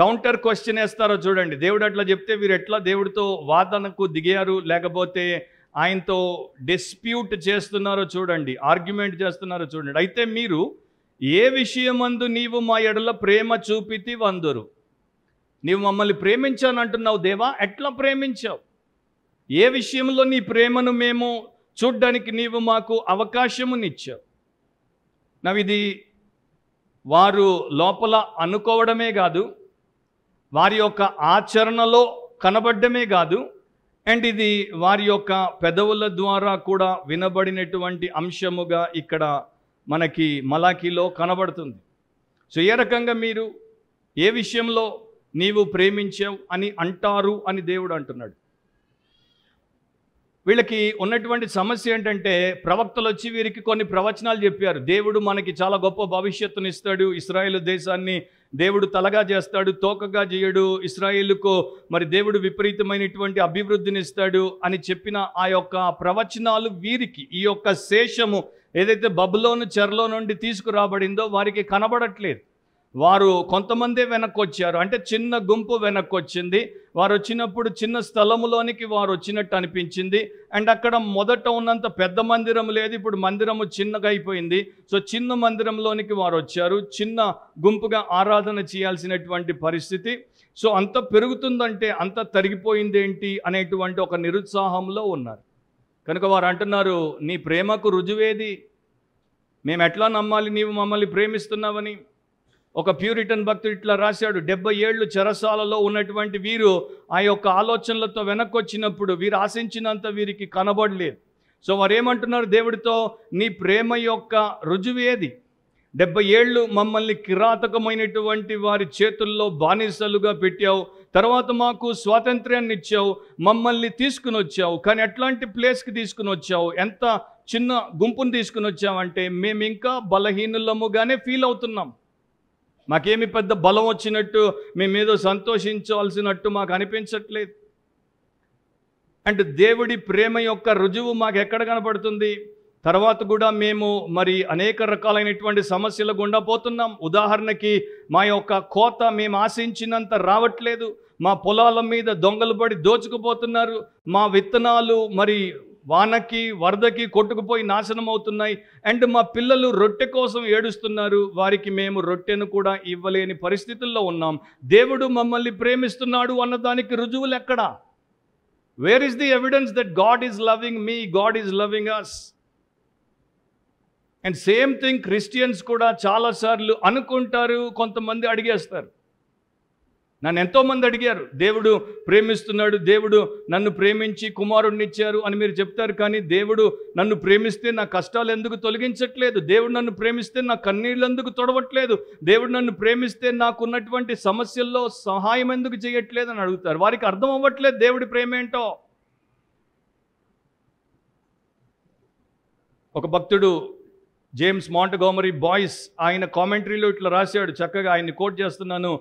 కౌంటర్ క్వశ్చన్ వేస్తారో చూడండి దేవుడు అట్లా చెప్తే వీరు ఎట్లా దేవుడితో వాదనకు దిగారు లేకపోతే ఆయనతో డిస్ప్యూట్ చేస్తున్నారో చూడండి ఆర్గ్యుమెంట్ చేస్తున్నారో చూడండి అయితే మీరు ఏ విషయమందు నీవు మా ఎడల ప్రేమ చూపితి వందురు నీవు మమ్మల్ని ప్రేమించానంటున్నావు దేవా ఎట్లా ప్రేమించావు ఏ విషయంలో నీ ప్రేమను మేము చూడ్డానికి నీవు మాకు అవకాశమునిచ్చావు నా ఇది వారు లోపల అనుకోవడమే కాదు వారి యొక్క ఆచరణలో కనబడ్డమే కాదు అండ్ ఇది వారి యొక్క పెదవుల ద్వారా కూడా వినబడినటువంటి అంశముగా ఇక్కడ మనకి మలాఖీలో కనబడుతుంది సో ఏ రకంగా మీరు ఏ విషయంలో నీవు ప్రేమించావు అని అంటారు అని దేవుడు అంటున్నాడు వీళ్ళకి ఉన్నటువంటి సమస్య ఏంటంటే ప్రవక్తలు వచ్చి వీరికి కొన్ని ప్రవచనాలు చెప్పారు దేవుడు మనకి చాలా గొప్ప భవిష్యత్తును ఇస్తాడు ఇస్రాయేల్ దేశాన్ని దేవుడు తలగా చేస్తాడు తోకగా చేయడు ఇస్రాయేల్కు మరి దేవుడు విపరీతమైనటువంటి అభివృద్ధిని ఇస్తాడు అని చెప్పిన ఆ యొక్క ప్రవచనాలు వీరికి ఈ యొక్క శేషము ఏదైతే బబ్బులోను చెరలో నుండి తీసుకురాబడిందో వారికి కనబడట్లేదు వారు కొంతమందే వెనక్కి వచ్చారు అంటే చిన్న గుంపు వెనక్కి వచ్చింది వారు వచ్చినప్పుడు చిన్న స్థలములోనికి వారు వచ్చినట్టు అనిపించింది అండ్ అక్కడ మొదట ఉన్నంత పెద్ద మందిరం లేదు ఇప్పుడు మందిరము చిన్నగా అయిపోయింది సో చిన్న మందిరంలోనికి వారు వచ్చారు చిన్న గుంపుగా ఆరాధన చేయాల్సినటువంటి పరిస్థితి సో అంత పెరుగుతుందంటే అంత తరిగిపోయిందేంటి అనేటువంటి ఒక నిరుత్సాహంలో ఉన్నారు కనుక వారు అంటున్నారు నీ ప్రేమకు రుజువేది మేము ఎట్లా నమ్మాలి నీవు మమ్మల్ని ప్రేమిస్తున్నావని ఒక ప్యూరిటన్ భక్తుడు ఇట్లా రాశాడు డెబ్బై ఏళ్ళు చెరసాలలో ఉన్నటువంటి వీరు ఆ యొక్క ఆలోచనలతో వెనక్కి వచ్చినప్పుడు వీరు ఆశించినంత వీరికి కనబడలేదు సో వారు ఏమంటున్నారు దేవుడితో నీ ప్రేమ యొక్క ఏది డెబ్బై ఏళ్ళు మమ్మల్ని కిరాతకమైనటువంటి వారి చేతుల్లో బానిసలుగా పెట్టావు తర్వాత మాకు స్వాతంత్ర్యాన్ని ఇచ్చావు మమ్మల్ని తీసుకుని వచ్చావు కానీ ఎట్లాంటి ప్లేస్కి తీసుకుని వచ్చావు ఎంత చిన్న గుంపును తీసుకుని వచ్చామంటే మేము ఇంకా బలహీనులముగానే ఫీల్ అవుతున్నాం మాకేమి పెద్ద బలం వచ్చినట్టు మేమేదో సంతోషించవలసినట్టు మాకు అనిపించట్లేదు అండ్ దేవుడి ప్రేమ యొక్క రుజువు మాకు ఎక్కడ కనపడుతుంది తర్వాత కూడా మేము మరి అనేక రకాలైనటువంటి సమస్యల గుండా పోతున్నాం ఉదాహరణకి మా యొక్క కోత మేము ఆశించినంత రావట్లేదు మా పొలాల మీద దొంగలు పడి దోచుకుపోతున్నారు మా విత్తనాలు మరి వానకి వరదకి కొట్టుకుపోయి నాశనం అవుతున్నాయి అండ్ మా పిల్లలు రొట్టె కోసం ఏడుస్తున్నారు వారికి మేము రొట్టెను కూడా ఇవ్వలేని పరిస్థితుల్లో ఉన్నాం దేవుడు మమ్మల్ని ప్రేమిస్తున్నాడు అన్నదానికి రుజువులు ఎక్కడా where is the evidence that God is loving me God is loving us and same thing Christians కూడా చాలాసార్లు అనుకుంటారు కొంతమంది అడిగేస్తారు నన్ను ఎంతోమంది అడిగారు దేవుడు ప్రేమిస్తున్నాడు దేవుడు నన్ను ప్రేమించి కుమారుణ్ణిచ్చారు అని మీరు చెప్తారు కానీ దేవుడు నన్ను ప్రేమిస్తే నా కష్టాలు ఎందుకు తొలగించట్లేదు దేవుడు నన్ను ప్రేమిస్తే నా కన్నీళ్ళు ఎందుకు తొడవట్లేదు దేవుడు నన్ను ప్రేమిస్తే నాకున్నటువంటి సమస్యల్లో సహాయం ఎందుకు చేయట్లేదు అని అడుగుతారు వారికి అర్థం అవ్వట్లేదు దేవుడి ప్రేమ ఏంటో ఒక భక్తుడు జేమ్స్ గోమరీ బాయ్స్ ఆయన కామెంటరీలో ఇట్లా రాశాడు చక్కగా ఆయన్ని కోట్ చేస్తున్నాను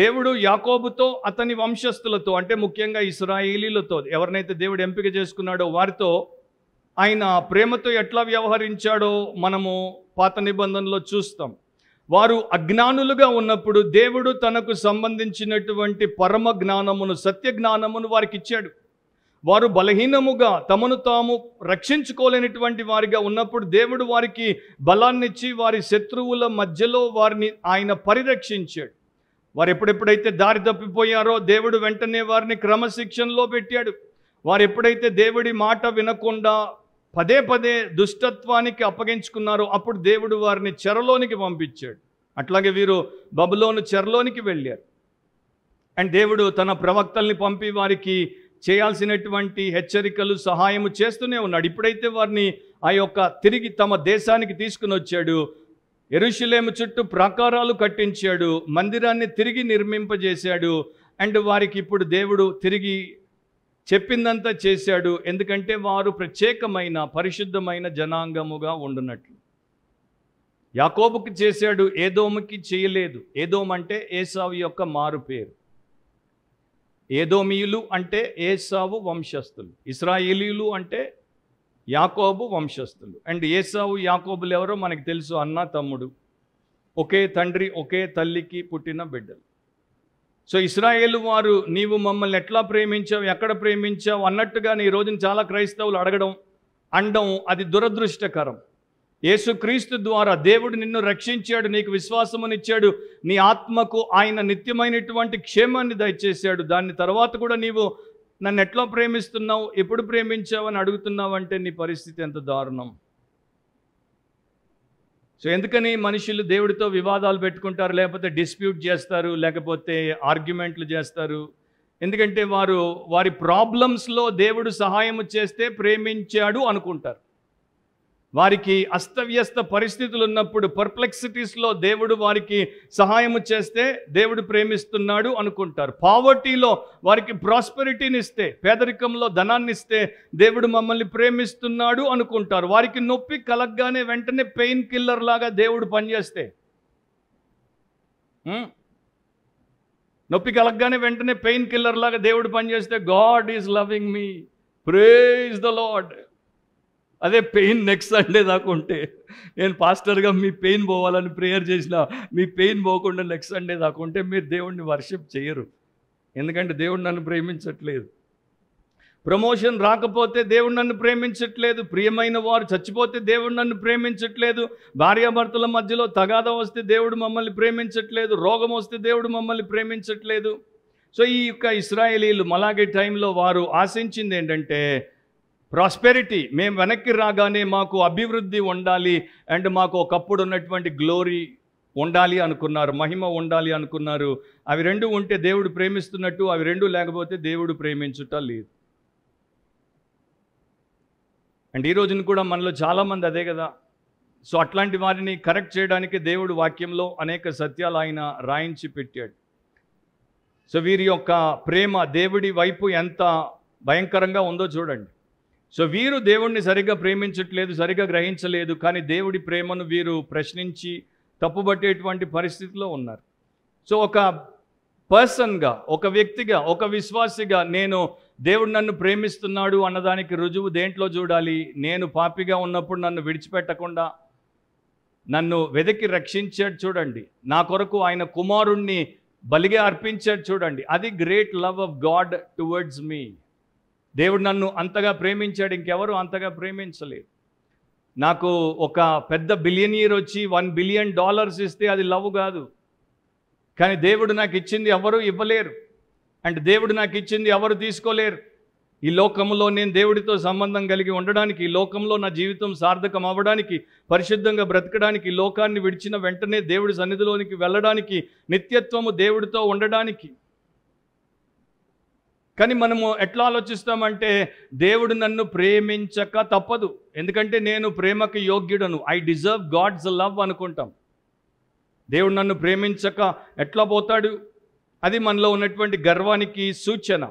దేవుడు యాకోబుతో అతని వంశస్థులతో అంటే ముఖ్యంగా ఇస్రాయేలీలతో ఎవరినైతే దేవుడు ఎంపిక చేసుకున్నాడో వారితో ఆయన ప్రేమతో ఎట్లా వ్యవహరించాడో మనము పాత నిబంధనలో చూస్తాం వారు అజ్ఞానులుగా ఉన్నప్పుడు దేవుడు తనకు సంబంధించినటువంటి పరమ జ్ఞానమును సత్య జ్ఞానమును వారికి ఇచ్చాడు వారు బలహీనముగా తమను తాము రక్షించుకోలేనటువంటి వారిగా ఉన్నప్పుడు దేవుడు వారికి బలాన్నిచ్చి వారి శత్రువుల మధ్యలో వారిని ఆయన పరిరక్షించాడు వారు ఎప్పుడెప్పుడైతే దారి తప్పిపోయారో దేవుడు వెంటనే వారిని క్రమశిక్షణలో పెట్టాడు వారు ఎప్పుడైతే దేవుడి మాట వినకుండా పదే పదే దుష్టత్వానికి అప్పగించుకున్నారో అప్పుడు దేవుడు వారిని చెరలోనికి పంపించాడు అట్లాగే వీరు బబులోను చెరలోనికి వెళ్ళారు అండ్ దేవుడు తన ప్రవక్తల్ని పంపి వారికి చేయాల్సినటువంటి హెచ్చరికలు సహాయము చేస్తూనే ఉన్నాడు ఇప్పుడైతే వారిని ఆ యొక్క తిరిగి తమ దేశానికి తీసుకుని వచ్చాడు ఎరుషులేము చుట్టూ ప్రాకారాలు కట్టించాడు మందిరాన్ని తిరిగి నిర్మింపజేశాడు అండ్ వారికి ఇప్పుడు దేవుడు తిరిగి చెప్పిందంతా చేశాడు ఎందుకంటే వారు ప్రత్యేకమైన పరిశుద్ధమైన జనాంగముగా ఉండునట్లు యాకోబుకి చేశాడు ఏదోముకి చేయలేదు ఏదోమంటే ఏసావి యొక్క మారు పేరు ఏదోమియులు అంటే ఏసావు వంశస్థులు ఇస్రాయేలీలు అంటే యాకోబు వంశస్థులు అండ్ ఏసావు యాకోబులు ఎవరో మనకు తెలుసు అన్న తమ్ముడు ఒకే తండ్రి ఒకే తల్లికి పుట్టిన బిడ్డలు సో ఇస్రాయేల్ వారు నీవు మమ్మల్ని ఎట్లా ప్రేమించావు ఎక్కడ ప్రేమించావు అన్నట్టుగా నీ రోజున చాలా క్రైస్తవులు అడగడం అండం అది దురదృష్టకరం యేసుక్రీస్తు ద్వారా దేవుడు నిన్ను రక్షించాడు నీకు విశ్వాసమునిచ్చాడు నీ ఆత్మకు ఆయన నిత్యమైనటువంటి క్షేమాన్ని దయచేశాడు దాని తర్వాత కూడా నీవు నన్ను ఎట్లా ప్రేమిస్తున్నావు ఎప్పుడు ప్రేమించావని అడుగుతున్నావు అంటే నీ పరిస్థితి ఎంత దారుణం సో ఎందుకని మనుషులు దేవుడితో వివాదాలు పెట్టుకుంటారు లేకపోతే డిస్ప్యూట్ చేస్తారు లేకపోతే ఆర్గ్యుమెంట్లు చేస్తారు ఎందుకంటే వారు వారి ప్రాబ్లమ్స్లో దేవుడు సహాయం చేస్తే ప్రేమించాడు అనుకుంటారు వారికి అస్తవ్యస్త పరిస్థితులు ఉన్నప్పుడు పర్ప్లెక్సిటీస్లో దేవుడు వారికి సహాయం చేస్తే దేవుడు ప్రేమిస్తున్నాడు అనుకుంటారు పావర్టీలో వారికి ప్రాస్పెరిటీని ఇస్తే పేదరికంలో ధనాన్ని ఇస్తే దేవుడు మమ్మల్ని ప్రేమిస్తున్నాడు అనుకుంటారు వారికి నొప్పి కలగ్గానే వెంటనే పెయిన్ కిల్లర్ లాగా దేవుడు పనిచేస్తే నొప్పి కలగ్గానే వెంటనే పెయిన్ కిల్లర్ లాగా దేవుడు పనిచేస్తే God is loving me praise the Lord అదే పెయిన్ నెక్స్ట్ సండే దాకా ఉంటే నేను పాస్టర్గా మీ పెయిన్ పోవాలని ప్రేయర్ చేసిన మీ పెయిన్ పోకుండా నెక్స్ట్ సండే దాకా ఉంటే మీరు దేవుణ్ణి వర్షిప్ చేయరు ఎందుకంటే దేవుడు నన్ను ప్రేమించట్లేదు ప్రమోషన్ రాకపోతే దేవుడు నన్ను ప్రేమించట్లేదు ప్రియమైన వారు చచ్చిపోతే దేవుడు నన్ను ప్రేమించట్లేదు భార్యాభర్తల మధ్యలో తగాద వస్తే దేవుడు మమ్మల్ని ప్రేమించట్లేదు రోగం వస్తే దేవుడు మమ్మల్ని ప్రేమించట్లేదు సో ఈ యొక్క ఇస్రాయేలీలు మలాగే టైంలో వారు ఆశించింది ఏంటంటే ప్రాస్పెరిటీ మేము వెనక్కి రాగానే మాకు అభివృద్ధి ఉండాలి అండ్ మాకు ఒకప్పుడు ఉన్నటువంటి గ్లోరీ ఉండాలి అనుకున్నారు మహిమ ఉండాలి అనుకున్నారు అవి రెండు ఉంటే దేవుడు ప్రేమిస్తున్నట్టు అవి రెండు లేకపోతే దేవుడు ప్రేమించుట లేదు అండ్ ఈ రోజున కూడా మనలో చాలామంది అదే కదా సో అట్లాంటి వారిని కరెక్ట్ చేయడానికి దేవుడు వాక్యంలో అనేక సత్యాలు ఆయన రాయించి పెట్టాడు సో వీరి యొక్క ప్రేమ దేవుడి వైపు ఎంత భయంకరంగా ఉందో చూడండి సో వీరు దేవుణ్ణి సరిగ్గా ప్రేమించట్లేదు సరిగ్గా గ్రహించలేదు కానీ దేవుడి ప్రేమను వీరు ప్రశ్నించి తప్పుబట్టేటువంటి పరిస్థితిలో ఉన్నారు సో ఒక పర్సన్గా ఒక వ్యక్తిగా ఒక విశ్వాసిగా నేను దేవుడు నన్ను ప్రేమిస్తున్నాడు అన్నదానికి రుజువు దేంట్లో చూడాలి నేను పాపిగా ఉన్నప్పుడు నన్ను విడిచిపెట్టకుండా నన్ను వెదకి రక్షించాడు చూడండి నా కొరకు ఆయన కుమారుణ్ణి బలిగా అర్పించాడు చూడండి అది great love of God towards me దేవుడు నన్ను అంతగా ప్రేమించాడు ఇంకెవరు అంతగా ప్రేమించలేదు నాకు ఒక పెద్ద బిలియనియర్ వచ్చి వన్ బిలియన్ డాలర్స్ ఇస్తే అది లవ్ కాదు కానీ దేవుడు నాకు ఇచ్చింది ఎవరు ఇవ్వలేరు అండ్ దేవుడు నాకు ఇచ్చింది ఎవరు తీసుకోలేరు ఈ లోకంలో నేను దేవుడితో సంబంధం కలిగి ఉండడానికి ఈ లోకంలో నా జీవితం సార్థకం అవ్వడానికి పరిశుద్ధంగా బ్రతకడానికి లోకాన్ని విడిచిన వెంటనే దేవుడి సన్నిధిలోనికి వెళ్ళడానికి నిత్యత్వము దేవుడితో ఉండడానికి కానీ మనము ఎట్లా ఆలోచిస్తామంటే దేవుడు నన్ను ప్రేమించక తప్పదు ఎందుకంటే నేను ప్రేమకి యోగ్యుడను ఐ డిజర్వ్ గాడ్స్ లవ్ అనుకుంటాం దేవుడు నన్ను ప్రేమించక ఎట్లా పోతాడు అది మనలో ఉన్నటువంటి గర్వానికి సూచన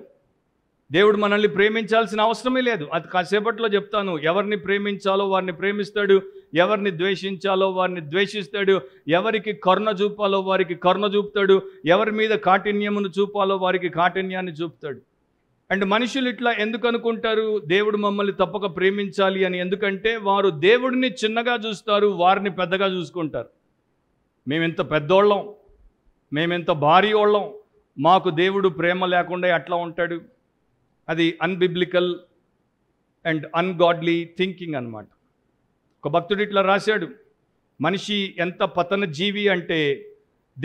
దేవుడు మనల్ని ప్రేమించాల్సిన అవసరమే లేదు అది కాసేపట్లో చెప్తాను ఎవరిని ప్రేమించాలో వారిని ప్రేమిస్తాడు ఎవరిని ద్వేషించాలో వారిని ద్వేషిస్తాడు ఎవరికి కరుణ చూపాలో వారికి కరుణ చూపుతాడు ఎవరి మీద కాఠిన్యమును చూపాలో వారికి కాఠిన్యాన్ని చూపుతాడు అండ్ మనుషులు ఇట్లా ఎందుకు అనుకుంటారు దేవుడు మమ్మల్ని తప్పక ప్రేమించాలి అని ఎందుకంటే వారు దేవుడిని చిన్నగా చూస్తారు వారిని పెద్దగా చూసుకుంటారు మేమెంత పెద్దోళ్ళం మేమెంత భారీ వాళ్ళం మాకు దేవుడు ప్రేమ లేకుండా ఎట్లా ఉంటాడు అది అన్బిబ్లికల్ అండ్ అన్గాడ్లీ థింకింగ్ అనమాట ఒక భక్తుడు ఇట్లా రాశాడు మనిషి ఎంత పతన జీవి అంటే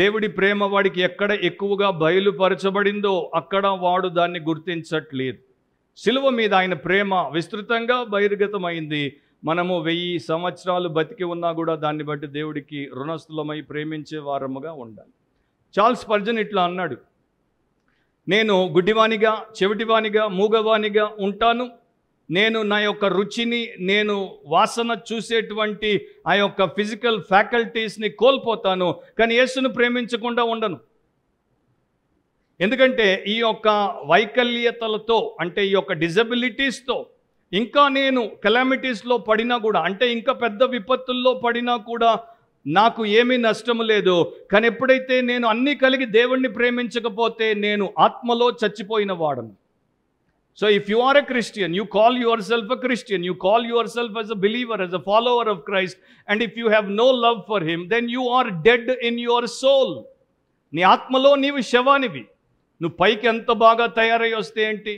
దేవుడి ప్రేమ వాడికి ఎక్కడ ఎక్కువగా బయలుపరచబడిందో అక్కడ వాడు దాన్ని గుర్తించట్లేదు సిలువ మీద ఆయన ప్రేమ విస్తృతంగా బహిర్గతమైంది మనము వెయ్యి సంవత్సరాలు బతికి ఉన్నా కూడా దాన్ని బట్టి దేవుడికి రుణస్థులమై ప్రేమించే వారముగా ఉండాలి చార్ల్స్ పర్జన్ ఇట్లా అన్నాడు నేను గుడ్డివాణిగా చెవిటివాణిగా మూగవాణిగా ఉంటాను నేను నా యొక్క రుచిని నేను వాసన చూసేటువంటి ఆ యొక్క ఫిజికల్ ఫ్యాకల్టీస్ని కోల్పోతాను కానీ యేసును ప్రేమించకుండా ఉండను ఎందుకంటే ఈ యొక్క వైకల్యతలతో అంటే ఈ యొక్క డిజబిలిటీస్తో ఇంకా నేను కెలామిటీస్లో పడినా కూడా అంటే ఇంకా పెద్ద విపత్తుల్లో పడినా కూడా నాకు ఏమీ నష్టం లేదు కానీ ఎప్పుడైతే నేను అన్నీ కలిగి దేవుణ్ణి ప్రేమించకపోతే నేను ఆత్మలో చచ్చిపోయిన వాడను so if you are a Christian you call yourself a Christian you call yourself as a believer as a follower of Christ and if you have no love for him then you are dead in your soul నీ ఆత్మలో నీవు శవానివి నువ్వు పైకి ఎంత బాగా తయారై వస్తే ఏంటి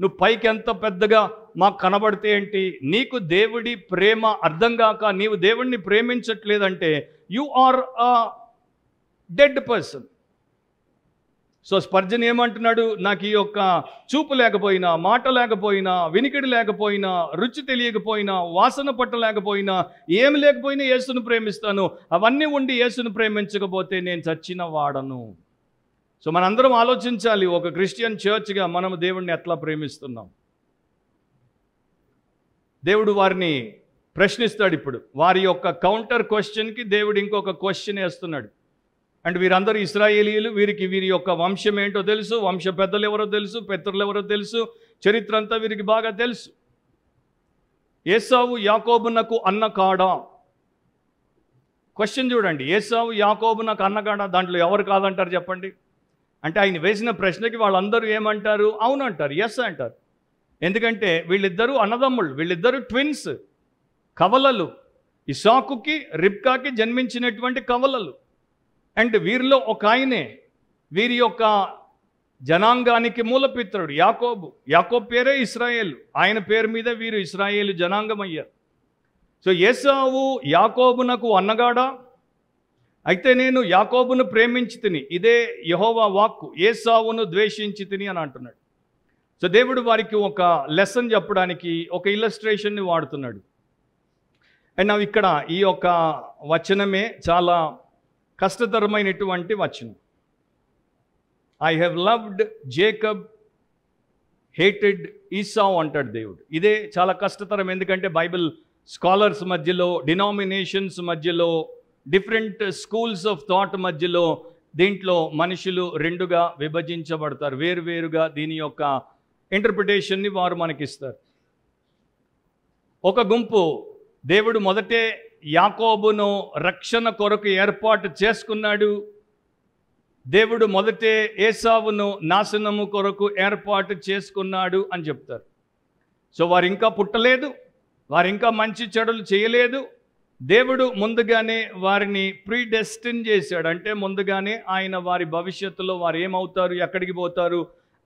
నువ్వు పైకి ఎంత పెద్దగా మాకు కనబడితే ఏంటి నీకు దేవుడి ప్రేమ అర్థం కాక నీవు దేవుణ్ణి ప్రేమించట్లేదంటే you are a dead person so Spurgeon ఏమంటున్నాడు నాకు ఈ యొక్క చూపు లేకపోయినా మాట లేకపోయినా వెనికిడి లేకపోయినా రుచి తెలియకపోయినా వాసన పట్టలేకపోయినా ఏమి లేకపోయినా యేసును ప్రేమిస్తాను అవన్నీ ఉండి యేసును ప్రేమించకపోతే నేను చచ్చిన వాడను సో మనందరం ఆలోచించాలి ఒక క్రిస్టియన్ చర్చ్గా మనం దేవుణ్ణి ఎట్లా ప్రేమిస్తున్నాం దేవుడు వారిని ప్రశ్నిస్తాడు ఇప్పుడు వారి యొక్క కౌంటర్ క్వశ్చన్కి దేవుడు ఇంకొక క్వశ్చన్ వేస్తున్నాడు అండ్ వీరందరూ ఇస్రాయేలీలు వీరికి వీరి యొక్క వంశం ఏంటో తెలుసు వంశ పెద్దలు ఎవరో తెలుసు పెత్తలు ఎవరో తెలుసు చరిత్ర అంతా వీరికి బాగా తెలుసు ఏసావు యాకోబునకు కాడా క్వశ్చన్ చూడండి ఏసావు యాకోబు నాకు అన్నకాడా దాంట్లో ఎవరు కాదంటారు చెప్పండి అంటే ఆయన వేసిన ప్రశ్నకి వాళ్ళందరూ ఏమంటారు అవునంటారు ఎస్ అంటారు ఎందుకంటే వీళ్ళిద్దరూ అన్నదమ్ముళ్ళు వీళ్ళిద్దరూ ట్విన్స్ కవలలు ఇసాకుకి రిబ్కాకి జన్మించినటువంటి కవలలు అండ్ వీరిలో ఒక ఆయనే వీరి యొక్క జనాంగానికి మూలపిత్రుడు యాకోబు యాకోబ్ పేరే ఇస్రాయేల్ ఆయన పేరు మీద వీరు ఇస్రాయేల్ జనాంగం అయ్యారు సో ఏసావు యాకోబునకు అన్నగాడా అయితే నేను యాకోబును ప్రేమించి తిని ఇదే యహోవా వాక్కు ఏసావును ద్వేషించి తిని అని అంటున్నాడు సో దేవుడు వారికి ఒక లెసన్ చెప్పడానికి ఒక ఇల్లస్ట్రేషన్ని వాడుతున్నాడు అండ్ ఇక్కడ ఈ యొక్క వచనమే చాలా కష్టతరమైనటువంటి వచనం I have loved Jacob hated Esau అంటాడు దేవుడు ఇదే చాలా కష్టతరం ఎందుకంటే బైబిల్ స్కాలర్స్ మధ్యలో డినామినేషన్స్ మధ్యలో డిఫరెంట్ స్కూల్స్ ఆఫ్ థాట్ మధ్యలో దీంట్లో మనుషులు రెండుగా విభజించబడతారు వేరువేరుగా దీని యొక్క ఇంటర్ప్రిటేషన్ని వారు మనకిస్తారు ఒక గుంపు దేవుడు మొదటే యాకోబును రక్షణ కొరకు ఏర్పాటు చేసుకున్నాడు దేవుడు మొదటే ఏసావును నాశనము కొరకు ఏర్పాటు చేసుకున్నాడు అని చెప్తారు సో వారు ఇంకా పుట్టలేదు వారు ఇంకా మంచి చెడులు చేయలేదు దేవుడు ముందుగానే వారిని ప్రీడెస్టిన్ చేశాడు అంటే ముందుగానే ఆయన వారి భవిష్యత్తులో వారు ఏమవుతారు ఎక్కడికి పోతారు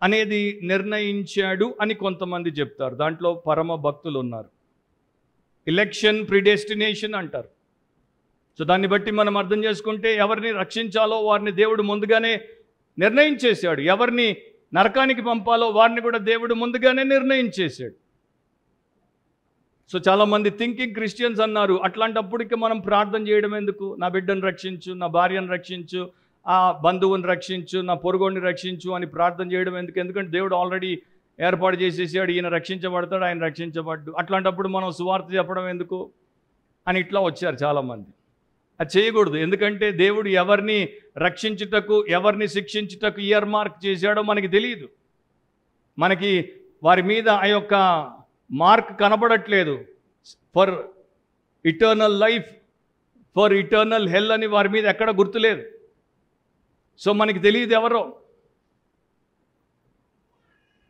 అనేది నిర్ణయించాడు అని కొంతమంది చెప్తారు దాంట్లో పరమ భక్తులు ఉన్నారు ఎలక్షన్ ప్రిడెస్టినేషన్ అంటారు సో దాన్ని బట్టి మనం అర్థం చేసుకుంటే ఎవరిని రక్షించాలో వారిని దేవుడు ముందుగానే నిర్ణయం చేశాడు ఎవరిని నరకానికి పంపాలో వారిని కూడా దేవుడు ముందుగానే నిర్ణయం చేశాడు సో చాలామంది థింకింగ్ క్రిస్టియన్స్ అన్నారు అట్లాంటప్పటికి మనం ప్రార్థన చేయడం ఎందుకు నా బిడ్డను రక్షించు నా భార్యను రక్షించు ఆ బంధువుని రక్షించు నా పొరుగోడిని రక్షించు అని ప్రార్థన చేయడం ఎందుకు ఎందుకంటే దేవుడు ఆల్రెడీ ఏర్పాటు చేసేసాడు ఈయన రక్షించబడతాడు ఆయన రక్షించబడ్డు అట్లాంటప్పుడు మనం సువార్త చెప్పడం ఎందుకు అని ఇట్లా వచ్చారు చాలామంది అది చేయకూడదు ఎందుకంటే దేవుడు ఎవరిని రక్షించుటకు ఎవరిని శిక్షించుటకు ఇయర్ మార్క్ చేశాడో మనకి తెలియదు మనకి వారి మీద ఆ యొక్క మార్క్ కనబడట్లేదు for eternal life for eternal hell అని వారి మీద ఎక్కడ గుర్తులేదు సో మనకి తెలియదు ఎవరో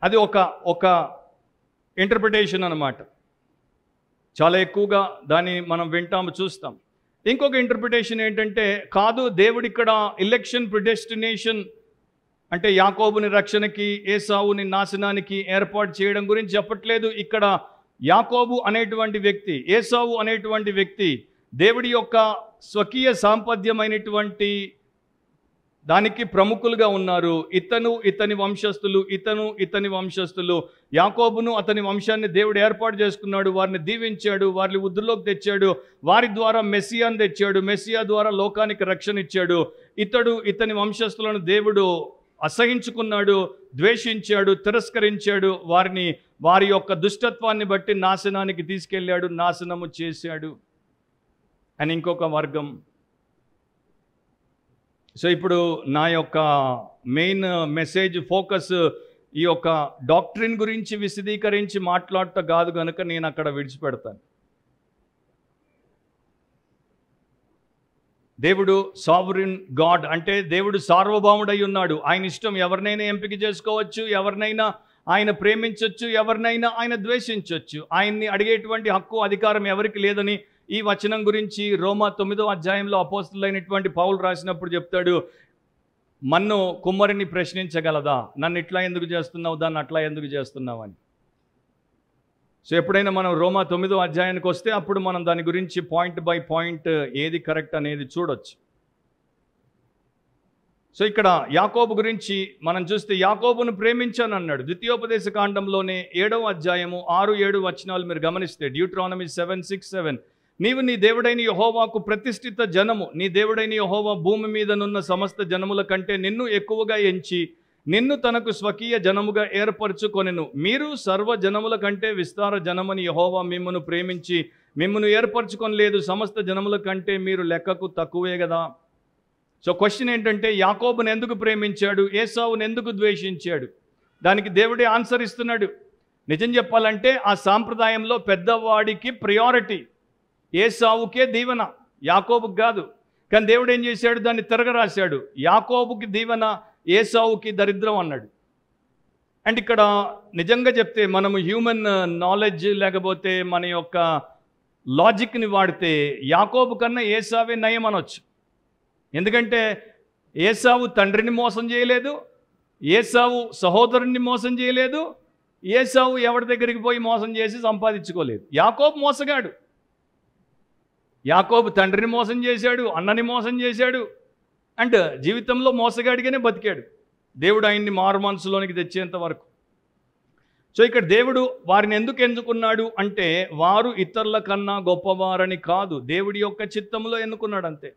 అది ఒక ఒక ఇంటర్ప్రిటేషన్ అనమాట చాలా ఎక్కువగా దాన్ని మనం వింటాము చూస్తాం ఇంకొక ఇంటర్ప్రిటేషన్ ఏంటంటే కాదు దేవుడు ఇక్కడ ఎలక్షన్ ప్రిడెస్టినేషన్ అంటే యాకోబుని రక్షణకి ఏసావుని నాశనానికి ఏర్పాటు చేయడం గురించి చెప్పట్లేదు ఇక్కడ యాకోబు అనేటువంటి వ్యక్తి ఏసావు అనేటువంటి వ్యక్తి దేవుడి యొక్క స్వకీయ సాంపద్యమైనటువంటి దానికి ప్రముఖులుగా ఉన్నారు ఇతను ఇతని వంశస్థులు ఇతను ఇతని వంశస్థులు యాకోబును అతని వంశాన్ని దేవుడు ఏర్పాటు చేసుకున్నాడు వారిని దీవించాడు వారిని వృద్ధుల్లోకి తెచ్చాడు వారి ద్వారా మెస్సియాను తెచ్చాడు మెస్సియా ద్వారా లోకానికి రక్షణ ఇచ్చాడు ఇతడు ఇతని వంశస్థులను దేవుడు అసహించుకున్నాడు ద్వేషించాడు తిరస్కరించాడు వారిని వారి యొక్క దుష్టత్వాన్ని బట్టి నాశనానికి తీసుకెళ్ళాడు నాశనము చేశాడు అని ఇంకొక వర్గం సో ఇప్పుడు నా యొక్క మెయిన్ మెసేజ్ ఫోకస్ ఈ యొక్క డాక్టరీన్ గురించి విశదీకరించి మాట్లాడటం కాదు కనుక నేను అక్కడ విడిచిపెడతాను దేవుడు సావరిన్ గాడ్ అంటే దేవుడు సార్వభౌముడై ఉన్నాడు ఆయన ఇష్టం ఎవరినైనా ఎంపిక చేసుకోవచ్చు ఎవరినైనా ఆయన ప్రేమించవచ్చు ఎవరినైనా ఆయన ద్వేషించవచ్చు ఆయన్ని అడిగేటువంటి హక్కు అధికారం ఎవరికి లేదని ఈ వచనం గురించి రోమా తొమ్మిదో అధ్యాయంలో అపోస్తులైనటువంటి పౌలు రాసినప్పుడు చెప్తాడు మన్ను కుమ్మరిని ప్రశ్నించగలదా నన్ను ఇట్లా ఎందుకు చేస్తున్నావు దాన్ని అట్లా ఎందుకు చేస్తున్నావు అని సో ఎప్పుడైనా మనం రోమా తొమ్మిదో అధ్యాయానికి వస్తే అప్పుడు మనం దాని గురించి పాయింట్ బై పాయింట్ ఏది కరెక్ట్ అనేది చూడొచ్చు సో ఇక్కడ యాకోబు గురించి మనం చూస్తే యాకోబును ప్రేమించాను అన్నాడు ద్వితీయోపదేశ కాండంలోనే ఏడవ అధ్యాయము ఆరు ఏడు వచనాలు మీరు గమనిస్తే డ్యూట్రానమీ సెవెన్ సిక్స్ సెవెన్ నీవు నీ దేవుడైన యహోవాకు ప్రతిష్ఠిత జనము నీ దేవుడైన యహోవా భూమి మీదనున్న సమస్త జనముల కంటే నిన్ను ఎక్కువగా ఎంచి నిన్ను తనకు స్వకీయ జనముగా ఏర్పరచుకొనెను మీరు సర్వ జనముల కంటే విస్తార జనమని యహోవా మిమ్మను ప్రేమించి మిమ్మను లేదు సమస్త జనముల కంటే మీరు లెక్కకు తక్కువే కదా సో క్వశ్చన్ ఏంటంటే యాకోబుని ఎందుకు ప్రేమించాడు ఏసావుని ఎందుకు ద్వేషించాడు దానికి దేవుడే ఆన్సర్ ఇస్తున్నాడు నిజం చెప్పాలంటే ఆ సాంప్రదాయంలో పెద్దవాడికి ప్రయారిటీ ఏసావుకే దీవెన యాకోబుకి కాదు కానీ దేవుడు ఏం చేశాడు దాన్ని తిరగరాశాడు యాకోబుకి దీవెన ఏసావుకి దరిద్రం అన్నాడు అండ్ ఇక్కడ నిజంగా చెప్తే మనము హ్యూమన్ నాలెడ్జ్ లేకపోతే మన యొక్క లాజిక్ని వాడితే యాకోబు కన్నా ఏసావే నయం అనొచ్చు ఎందుకంటే ఏసావు తండ్రిని మోసం చేయలేదు ఏసావు సహోదరుని మోసం చేయలేదు ఏసావు ఎవరి దగ్గరికి పోయి మోసం చేసి సంపాదించుకోలేదు యాకోబు మోసగాడు యాకోబు తండ్రిని మోసం చేశాడు అన్నని మోసం చేశాడు అండ్ జీవితంలో మోసగాడిగానే బతికాడు దేవుడు ఆయన్ని మారు మనసులోనికి తెచ్చేంత వరకు సో ఇక్కడ దేవుడు వారిని ఎందుకు ఎన్నుకున్నాడు అంటే వారు ఇతరుల కన్నా గొప్పవారని కాదు దేవుడి యొక్క చిత్తంలో ఎన్నుకున్నాడు అంతే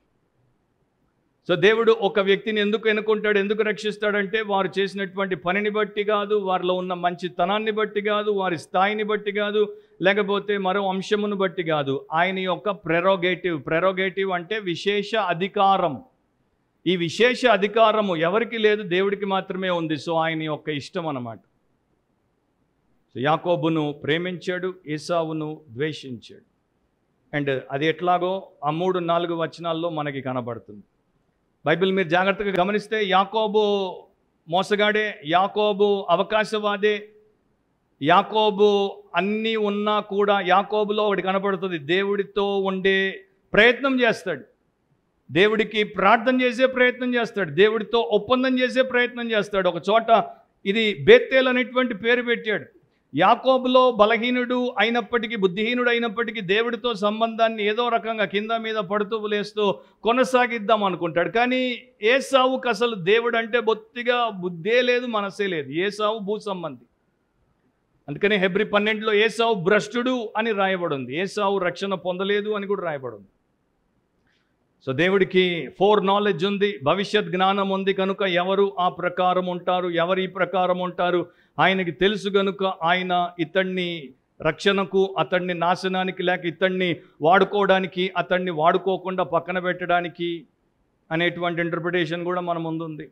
సో దేవుడు ఒక వ్యక్తిని ఎందుకు ఎన్నుకుంటాడు ఎందుకు రక్షిస్తాడంటే వారు చేసినటువంటి పనిని బట్టి కాదు వారిలో ఉన్న మంచితనాన్ని బట్టి కాదు వారి స్థాయిని బట్టి కాదు లేకపోతే మరో అంశమును బట్టి కాదు ఆయన యొక్క ప్రెరోగేటివ్ ప్రెరోగేటివ్ అంటే విశేష అధికారం ఈ విశేష అధికారము ఎవరికి లేదు దేవుడికి మాత్రమే ఉంది సో ఆయన యొక్క ఇష్టం అన్నమాట సో యాకోబును ప్రేమించాడు ఏసావును ద్వేషించాడు అండ్ అది ఎట్లాగో ఆ మూడు నాలుగు వచనాల్లో మనకి కనబడుతుంది బైబిల్ మీరు జాగ్రత్తగా గమనిస్తే యాకోబు మోసగాడే యాకోబు అవకాశవాదే యాకోబు అన్నీ ఉన్నా కూడా యాకోబులో ఒకటి కనపడుతుంది దేవుడితో ఉండే ప్రయత్నం చేస్తాడు దేవుడికి ప్రార్థన చేసే ప్రయత్నం చేస్తాడు దేవుడితో ఒప్పందం చేసే ప్రయత్నం చేస్తాడు ఒక చోట ఇది బేత్తేల్ అనేటువంటి పేరు పెట్టాడు యాకోబులో బలహీనుడు అయినప్పటికీ బుద్ధిహీనుడు అయినప్పటికీ దేవుడితో సంబంధాన్ని ఏదో రకంగా కింద మీద పడుతూ లేస్తూ కొనసాగిద్దాం అనుకుంటాడు కానీ ఏసావుకు అసలు దేవుడు అంటే బొత్తిగా బుద్ధే లేదు మనసే లేదు ఏసావు భూ సంబంధి అందుకనే హెబ్రి పన్నెండులో ఏసావు భ్రష్టుడు అని రాయబడింది ఏసావు రక్షణ పొందలేదు అని కూడా రాయబడింది సో దేవుడికి ఫోర్ నాలెడ్జ్ ఉంది భవిష్యత్ జ్ఞానం ఉంది కనుక ఎవరు ఆ ప్రకారం ఉంటారు ఎవరు ఈ ప్రకారం ఉంటారు ఆయనకి తెలుసు కనుక ఆయన ఇతన్ని రక్షణకు అతన్ని నాశనానికి లేక ఇతన్ని వాడుకోవడానికి అతన్ని వాడుకోకుండా పక్కన పెట్టడానికి అనేటువంటి ఇంటర్ప్రిటేషన్ కూడా మన ముందుంది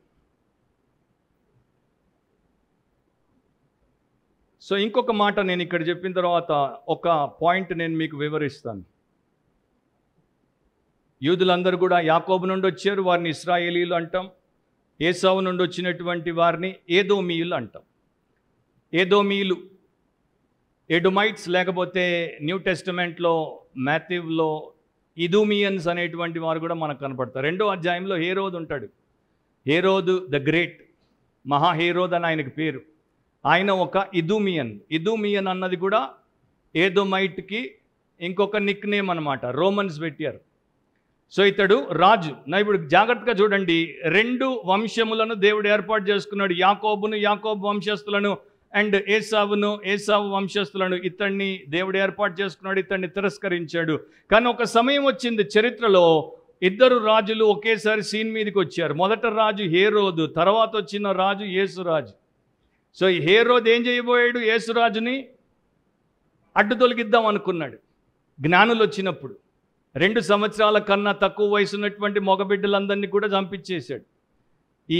సో ఇంకొక మాట నేను ఇక్కడ చెప్పిన తర్వాత ఒక పాయింట్ నేను మీకు వివరిస్తాను యూదులందరూ కూడా యాకోబు నుండి వచ్చారు వారిని ఇస్రాయేలీలు అంటాం ఏసావు నుండి వచ్చినటువంటి వారిని ఏదోమీయులు అంటాం ఏదోమీయులు ఎడుమైట్స్ లేకపోతే న్యూ టెస్టిమెంట్లో మ్యాథివ్లో ఇదూమియన్స్ అనేటువంటి వారు కూడా మనకు కనపడతారు రెండో అధ్యాయంలో హేరోద్ ఉంటాడు హేరోద్ ద గ్రేట్ మహా హేరోద్ అని ఆయనకు పేరు ఆయన ఒక ఇదూమియన్ ఇదూమియన్ అన్నది కూడా ఏదో మైట్కి ఇంకొక నిక్ నేమ్ అనమాట రోమన్స్ పెట్టారు సో ఇతడు రాజు నా ఇప్పుడు జాగ్రత్తగా చూడండి రెండు వంశములను దేవుడు ఏర్పాటు చేసుకున్నాడు యాకోబును యాకోబు వంశస్థులను అండ్ ఏసావును ఏసావు వంశస్థులను ఇతన్ని దేవుడు ఏర్పాటు చేసుకున్నాడు ఇతన్ని తిరస్కరించాడు కానీ ఒక సమయం వచ్చింది చరిత్రలో ఇద్దరు రాజులు ఒకేసారి సీన్ మీదకి వచ్చారు మొదట రాజు హేరోదు తర్వాత వచ్చిన రాజు రాజు సో ఈ హేరోద్ ఏం చేయబోయాడు యేసురాజుని అడ్డు తొలగిద్దాం అనుకున్నాడు జ్ఞానులు వచ్చినప్పుడు రెండు సంవత్సరాల కన్నా తక్కువ వయసు ఉన్నటువంటి మగబిడ్డలందరినీ కూడా చంపించేశాడు ఈ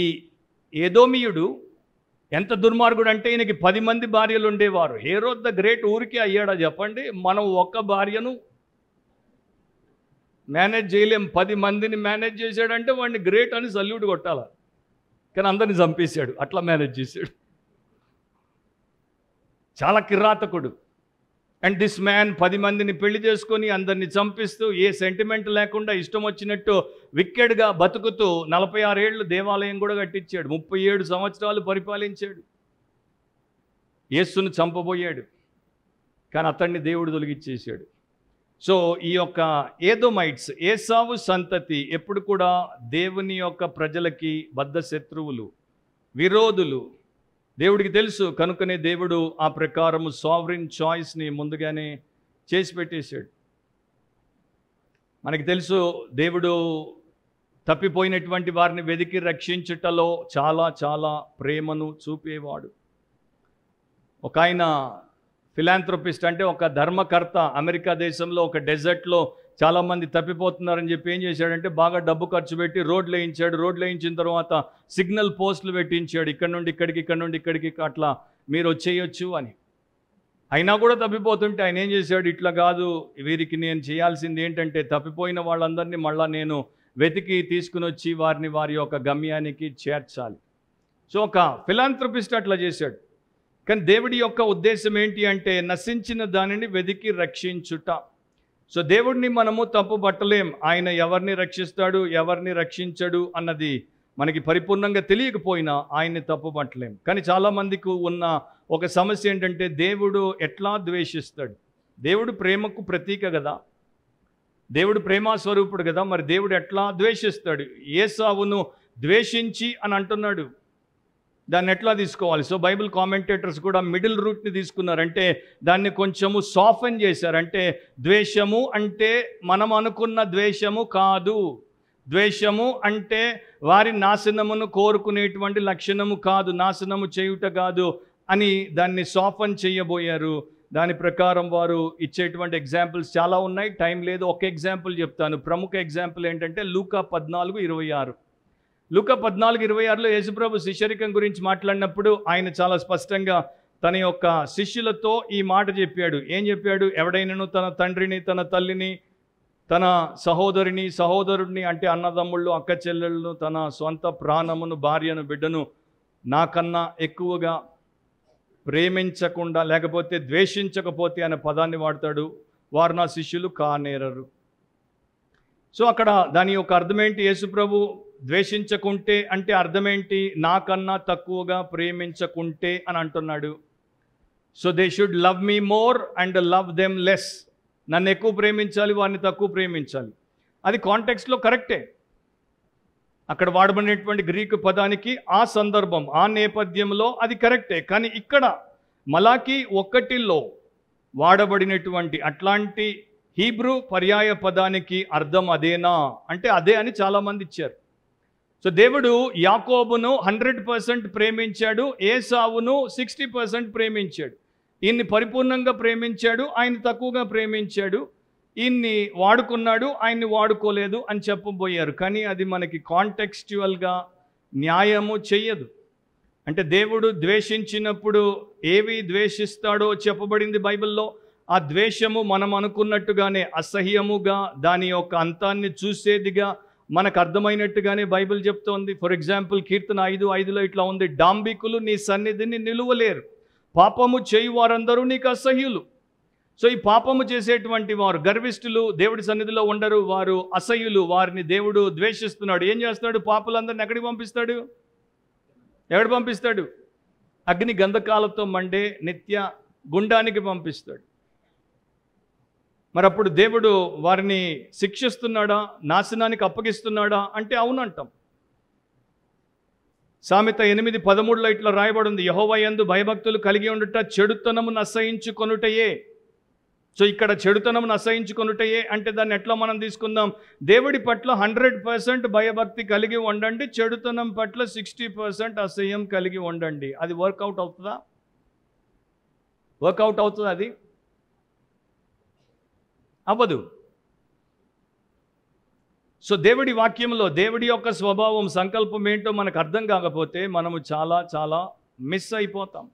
ఏదోమియుడు ఎంత దుర్మార్గుడు అంటే ఈయనకి పది మంది భార్యలు ఉండేవారు హేరోద్ ద గ్రేట్ ఊరికే అయ్యాడా చెప్పండి మనం ఒక్క భార్యను మేనేజ్ చేయలేం పది మందిని మేనేజ్ చేశాడంటే వాడిని గ్రేట్ అని సల్యూట్ కొట్టాల కానీ అందరిని చంపేశాడు అట్లా మేనేజ్ చేశాడు చాలా కిరాతకుడు అండ్ దిస్ మ్యాన్ పది మందిని పెళ్లి చేసుకొని అందరిని చంపిస్తూ ఏ సెంటిమెంట్ లేకుండా ఇష్టం వచ్చినట్టు విక్కెడ్గా బతుకుతూ నలభై ఆరేళ్ళు దేవాలయం కూడా కట్టించాడు ముప్పై ఏడు సంవత్సరాలు పరిపాలించాడు యేస్సును చంపబోయాడు కానీ అతన్ని దేవుడు తొలగిచ్చేసాడు సో ఈ యొక్క ఏదోమైట్స్ ఏసావు సంతతి ఎప్పుడు కూడా దేవుని యొక్క ప్రజలకి బద్ధ శత్రువులు విరోధులు దేవుడికి తెలుసు కనుకనే దేవుడు ఆ ప్రకారము సావరిన్ చాయిస్ని ముందుగానే చేసి పెట్టేశాడు మనకి తెలుసు దేవుడు తప్పిపోయినటువంటి వారిని వెతికి రక్షించుటలో చాలా చాలా ప్రేమను చూపేవాడు ఒక ఆయన ఫిలాంథ్రపిస్ట్ అంటే ఒక ధర్మకర్త అమెరికా దేశంలో ఒక డెజర్ట్లో చాలామంది తప్పిపోతున్నారని చెప్పి ఏం చేశాడంటే బాగా డబ్బు ఖర్చు పెట్టి రోడ్లు వేయించాడు రోడ్లు వేయించిన తర్వాత సిగ్నల్ పోస్టులు పెట్టించాడు ఇక్కడ నుండి ఇక్కడికి ఇక్కడ నుండి ఇక్కడికి అట్లా మీరు వచ్చేయొచ్చు అని అయినా కూడా తప్పిపోతుంటే ఆయన ఏం చేశాడు ఇట్లా కాదు వీరికి నేను చేయాల్సింది ఏంటంటే తప్పిపోయిన వాళ్ళందరినీ మళ్ళీ నేను వెతికి తీసుకుని వచ్చి వారిని వారి యొక్క గమ్యానికి చేర్చాలి సో ఒక ఫిలాంథ్రపిస్ట్ అట్లా చేశాడు కానీ దేవుడి యొక్క ఉద్దేశం ఏంటి అంటే నశించిన దానిని వెతికి రక్షించుట సో దేవుడిని మనము తప్పు పట్టలేం ఆయన ఎవరిని రక్షిస్తాడు ఎవరిని రక్షించడు అన్నది మనకి పరిపూర్ణంగా తెలియకపోయినా ఆయన్ని తప్పు పట్టలేం కానీ చాలామందికి ఉన్న ఒక సమస్య ఏంటంటే దేవుడు ఎట్లా ద్వేషిస్తాడు దేవుడు ప్రేమకు ప్రతీక కదా దేవుడు స్వరూపుడు కదా మరి దేవుడు ఎట్లా ద్వేషిస్తాడు సావును ద్వేషించి అని అంటున్నాడు దాన్ని ఎట్లా తీసుకోవాలి సో బైబిల్ కామెంటేటర్స్ కూడా మిడిల్ రూట్ని తీసుకున్నారంటే దాన్ని కొంచెము సాఫన్ చేశారంటే ద్వేషము అంటే మనం అనుకున్న ద్వేషము కాదు ద్వేషము అంటే వారి నాశనమును కోరుకునేటువంటి లక్షణము కాదు నాశనము చేయుట కాదు అని దాన్ని సాఫన్ చేయబోయారు దాని ప్రకారం వారు ఇచ్చేటువంటి ఎగ్జాంపుల్స్ చాలా ఉన్నాయి టైం లేదు ఒక ఎగ్జాంపుల్ చెప్తాను ప్రముఖ ఎగ్జాంపుల్ ఏంటంటే లూకా పద్నాలుగు ఇరవై ఆరు లుక పద్నాలుగు ఇరవై ఆరులో యేసుప్రభు శిష్యరికం గురించి మాట్లాడినప్పుడు ఆయన చాలా స్పష్టంగా తన యొక్క శిష్యులతో ఈ మాట చెప్పాడు ఏం చెప్పాడు ఎవడైనను తన తండ్రిని తన తల్లిని తన సహోదరిని సహోదరుడిని అంటే అన్నదమ్ముళ్ళు అక్క చెల్లెళ్ళను తన సొంత ప్రాణమును భార్యను బిడ్డను నాకన్నా ఎక్కువగా ప్రేమించకుండా లేకపోతే ద్వేషించకపోతే అనే పదాన్ని వాడతాడు వారు నా శిష్యులు కానేరరు సో అక్కడ దాని యొక్క అర్థం ఏంటి యేసుప్రభు ద్వేషించకుంటే అంటే అర్థమేంటి నాకన్నా తక్కువగా ప్రేమించకుంటే అని అంటున్నాడు so they should love me more and love them less నన్ను ఎక్కువ ప్రేమించాలి వారిని తక్కువ ప్రేమించాలి అది కాంటెక్స్లో కరెక్టే అక్కడ వాడబడినటువంటి గ్రీకు పదానికి ఆ సందర్భం ఆ నేపథ్యంలో అది కరెక్టే కానీ ఇక్కడ మలాకి ఒక్కటిలో వాడబడినటువంటి అట్లాంటి హీబ్రూ పర్యాయ పదానికి అర్థం అదేనా అంటే అదే అని చాలామంది ఇచ్చారు సో దేవుడు యాకోబును హండ్రెడ్ పర్సెంట్ ప్రేమించాడు ఏసావును సిక్స్టీ పర్సెంట్ ప్రేమించాడు ఈయన్ని పరిపూర్ణంగా ప్రేమించాడు ఆయన తక్కువగా ప్రేమించాడు ఈయన్ని వాడుకున్నాడు ఆయన్ని వాడుకోలేదు అని చెప్పబోయారు కానీ అది మనకి కాంటెక్స్చువల్గా న్యాయము చెయ్యదు అంటే దేవుడు ద్వేషించినప్పుడు ఏవి ద్వేషిస్తాడో చెప్పబడింది బైబిల్లో ఆ ద్వేషము మనం అనుకున్నట్టుగానే అసహ్యముగా దాని యొక్క అంతాన్ని చూసేదిగా మనకు అర్థమైనట్టుగానే బైబిల్ చెప్తోంది ఫర్ ఎగ్జాంపుల్ కీర్తన ఐదు ఐదులో ఇట్లా ఉంది డాంబికులు నీ సన్నిధిని నిలువలేరు పాపము చేయి వారందరూ నీకు అసహ్యులు సో ఈ పాపము చేసేటువంటి వారు గర్విష్ఠులు దేవుడి సన్నిధిలో ఉండరు వారు అసహ్యులు వారిని దేవుడు ద్వేషిస్తున్నాడు ఏం చేస్తున్నాడు పాపులందరిని ఎక్కడికి పంపిస్తాడు ఎవడు పంపిస్తాడు అగ్ని గంధకాలతో మండే నిత్య గుండానికి పంపిస్తాడు మరి అప్పుడు దేవుడు వారిని శిక్షిస్తున్నాడా నాశనానికి అప్పగిస్తున్నాడా అంటే అవునంటాం సామెత ఎనిమిది పదమూడులో ఇట్లా రాయబడింది యహోవయందు భయభక్తులు కలిగి ఉండుట చెడుతనమును అసహించుకొనుటయే సో ఇక్కడ చెడుతనమును అసహించుకొనుటయే అంటే దాన్ని ఎట్లా మనం తీసుకుందాం దేవుడి పట్ల హండ్రెడ్ పర్సెంట్ భయభక్తి కలిగి ఉండండి చెడుతనం పట్ల సిక్స్టీ పర్సెంట్ అసహ్యం కలిగి ఉండండి అది వర్కౌట్ అవుతుందా వర్కౌట్ అవుతుంది అది అవ్వదు సో దేవుడి వాక్యంలో దేవుడి యొక్క స్వభావం సంకల్పం ఏంటో మనకు అర్థం కాకపోతే మనము చాలా చాలా మిస్ అయిపోతాం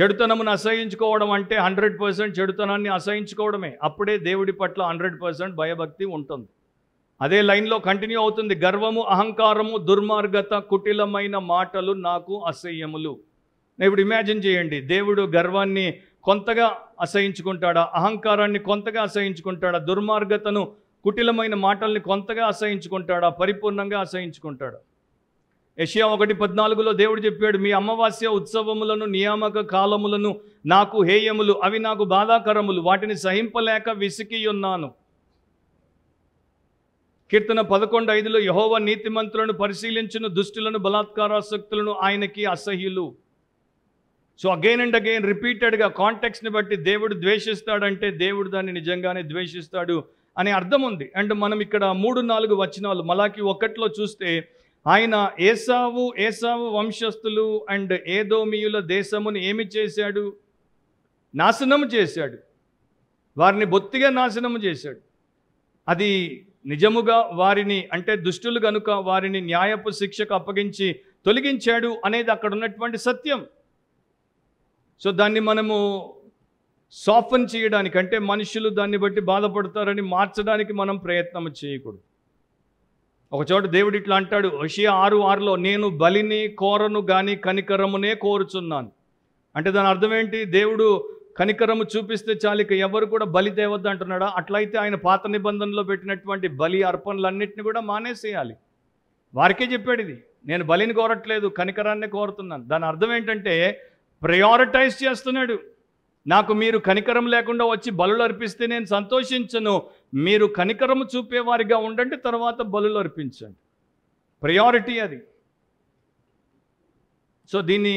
చెడుతనమును అసహించుకోవడం అంటే హండ్రెడ్ పర్సెంట్ చెడుతనాన్ని అసహించుకోవడమే అప్పుడే దేవుడి పట్ల హండ్రెడ్ పర్సెంట్ భయభక్తి ఉంటుంది అదే లైన్లో కంటిన్యూ అవుతుంది గర్వము అహంకారము దుర్మార్గత కుటిలమైన మాటలు నాకు అసహ్యములు ఇప్పుడు ఇమాజిన్ చేయండి దేవుడు గర్వాన్ని కొంతగా అసహించుకుంటాడా అహంకారాన్ని కొంతగా అసహించుకుంటాడా దుర్మార్గతను కుటిలమైన మాటల్ని కొంతగా అసహించుకుంటాడా పరిపూర్ణంగా అసహించుకుంటాడా యషియా ఒకటి పద్నాలుగులో దేవుడు చెప్పాడు మీ అమావాస్య ఉత్సవములను నియామక కాలములను నాకు హేయములు అవి నాకు బాధాకరములు వాటిని సహింపలేక విసికి ఉన్నాను కీర్తన పదకొండు ఐదులో యహోవ నీతిమంతులను పరిశీలించిన దుష్టులను బలాత్కారాసక్తులను ఆయనకి అసహ్యులు సో అగైన్ అండ్ అగైన్ రిపీటెడ్గా కాంటెక్స్ని బట్టి దేవుడు ద్వేషిస్తాడంటే దేవుడు దాన్ని నిజంగానే ద్వేషిస్తాడు అని అర్థం ఉంది అండ్ మనం ఇక్కడ మూడు నాలుగు వచ్చిన వాళ్ళు మలాకి ఒకటిలో చూస్తే ఆయన ఏసావు ఏసావు వంశస్థులు అండ్ ఏదోమియుల దేశమును ఏమి చేశాడు నాశనం చేశాడు వారిని బొత్తిగా నాశనం చేశాడు అది నిజముగా వారిని అంటే దుష్టులు కనుక వారిని న్యాయపు శిక్షకు అప్పగించి తొలగించాడు అనేది అక్కడ ఉన్నటువంటి సత్యం సో దాన్ని మనము సాఫన్ చేయడానికి అంటే మనుషులు దాన్ని బట్టి బాధపడతారని మార్చడానికి మనం ప్రయత్నం చేయకూడదు ఒకచోట దేవుడు ఇట్లా అంటాడు విషయ ఆరు ఆరులో నేను బలిని కోరను గాని కనికరమునే కోరుచున్నాను అంటే దాని అర్థం ఏంటి దేవుడు కనికరము చూపిస్తే చాలిక ఎవరు కూడా బలి తేవద్దు అంటున్నాడా అట్లయితే ఆయన పాత నిబంధనలో పెట్టినటువంటి బలి అర్పణలన్నింటినీ కూడా మానేసేయాలి వారికే చెప్పాడు ఇది నేను బలిని కోరట్లేదు కనికరాన్నే కోరుతున్నాను దాని అర్థం ఏంటంటే ప్రయారిటైజ్ చేస్తున్నాడు నాకు మీరు కనికరం లేకుండా వచ్చి బలులు అర్పిస్తే నేను సంతోషించను మీరు కనికరము చూపేవారిగా ఉండండి తర్వాత బలులు అర్పించండి ప్రయారిటీ అది సో దీన్ని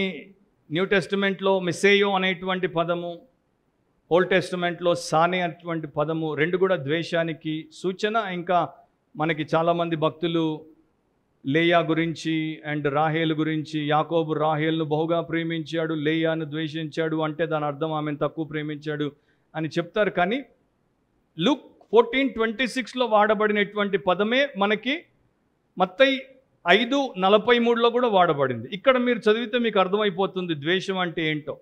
న్యూ టెస్టిమెంట్లో మిస్సేయో అనేటువంటి పదము ఓల్డ్ టెస్టిమెంట్లో సానే అనేటువంటి పదము రెండు కూడా ద్వేషానికి సూచన ఇంకా మనకి చాలామంది భక్తులు లేయా గురించి అండ్ రాహేల్ గురించి యాకోబు రాహేల్ను బహుగా ప్రేమించాడు లేయాను ద్వేషించాడు అంటే దాని అర్థం ఆమెను తక్కువ ప్రేమించాడు అని చెప్తారు కానీ లుక్ ఫోర్టీన్ ట్వంటీ సిక్స్లో వాడబడినటువంటి పదమే మనకి మత్తై ఐదు నలభై మూడులో కూడా వాడబడింది ఇక్కడ మీరు చదివితే మీకు అర్థమైపోతుంది ద్వేషం అంటే ఏంటో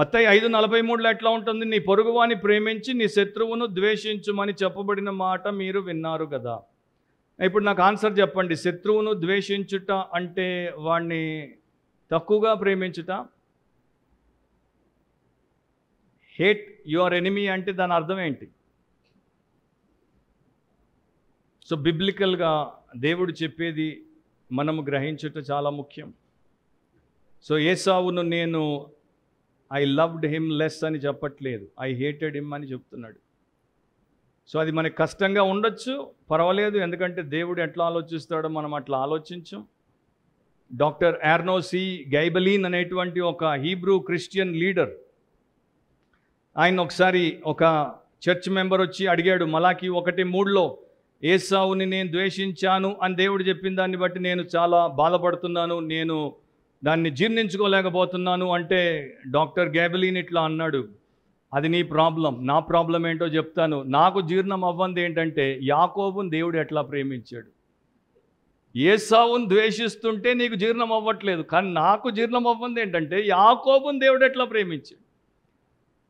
మత్తై ఐదు నలభై మూడులో ఎట్లా ఉంటుంది నీ పొరుగువాని ప్రేమించి నీ శత్రువును ద్వేషించుమని చెప్పబడిన మాట మీరు విన్నారు కదా ఇప్పుడు నాకు ఆన్సర్ చెప్పండి శత్రువును ద్వేషించుట అంటే వాణ్ణి తక్కువగా ప్రేమించుట హేట్ యువర్ ఎనిమీ అంటే దాని అర్థం ఏంటి సో బిబ్లికల్గా దేవుడు చెప్పేది మనము గ్రహించుట చాలా ముఖ్యం సో ఏసావును నేను ఐ లవ్డ్ హిమ్ లెస్ అని చెప్పట్లేదు ఐ హేటెడ్ హిమ్ అని చెప్తున్నాడు సో అది మనకి కష్టంగా ఉండొచ్చు పర్వాలేదు ఎందుకంటే దేవుడు ఎట్లా ఆలోచిస్తాడో మనం అట్లా ఆలోచించం డాక్టర్ ఆర్నోసి గైబలీన్ అనేటువంటి ఒక హీబ్రూ క్రిస్టియన్ లీడర్ ఆయన ఒకసారి ఒక చర్చ్ మెంబర్ వచ్చి అడిగాడు మలాకి ఒకటి మూడులో ఏసావుని నేను ద్వేషించాను అని దేవుడు చెప్పిన దాన్ని బట్టి నేను చాలా బాధపడుతున్నాను నేను దాన్ని జీర్ణించుకోలేకపోతున్నాను అంటే డాక్టర్ గ్యాబెలీన్ ఇట్లా అన్నాడు అది నీ ప్రాబ్లం నా ప్రాబ్లం ఏంటో చెప్తాను నాకు జీర్ణం అవ్వంది ఏంటంటే యాకోబుని దేవుడు ఎట్లా ప్రేమించాడు ఏసావును ద్వేషిస్తుంటే నీకు జీర్ణం అవ్వట్లేదు కానీ నాకు జీర్ణం అవ్వంది ఏంటంటే యాకోబుని దేవుడు ఎట్లా ప్రేమించాడు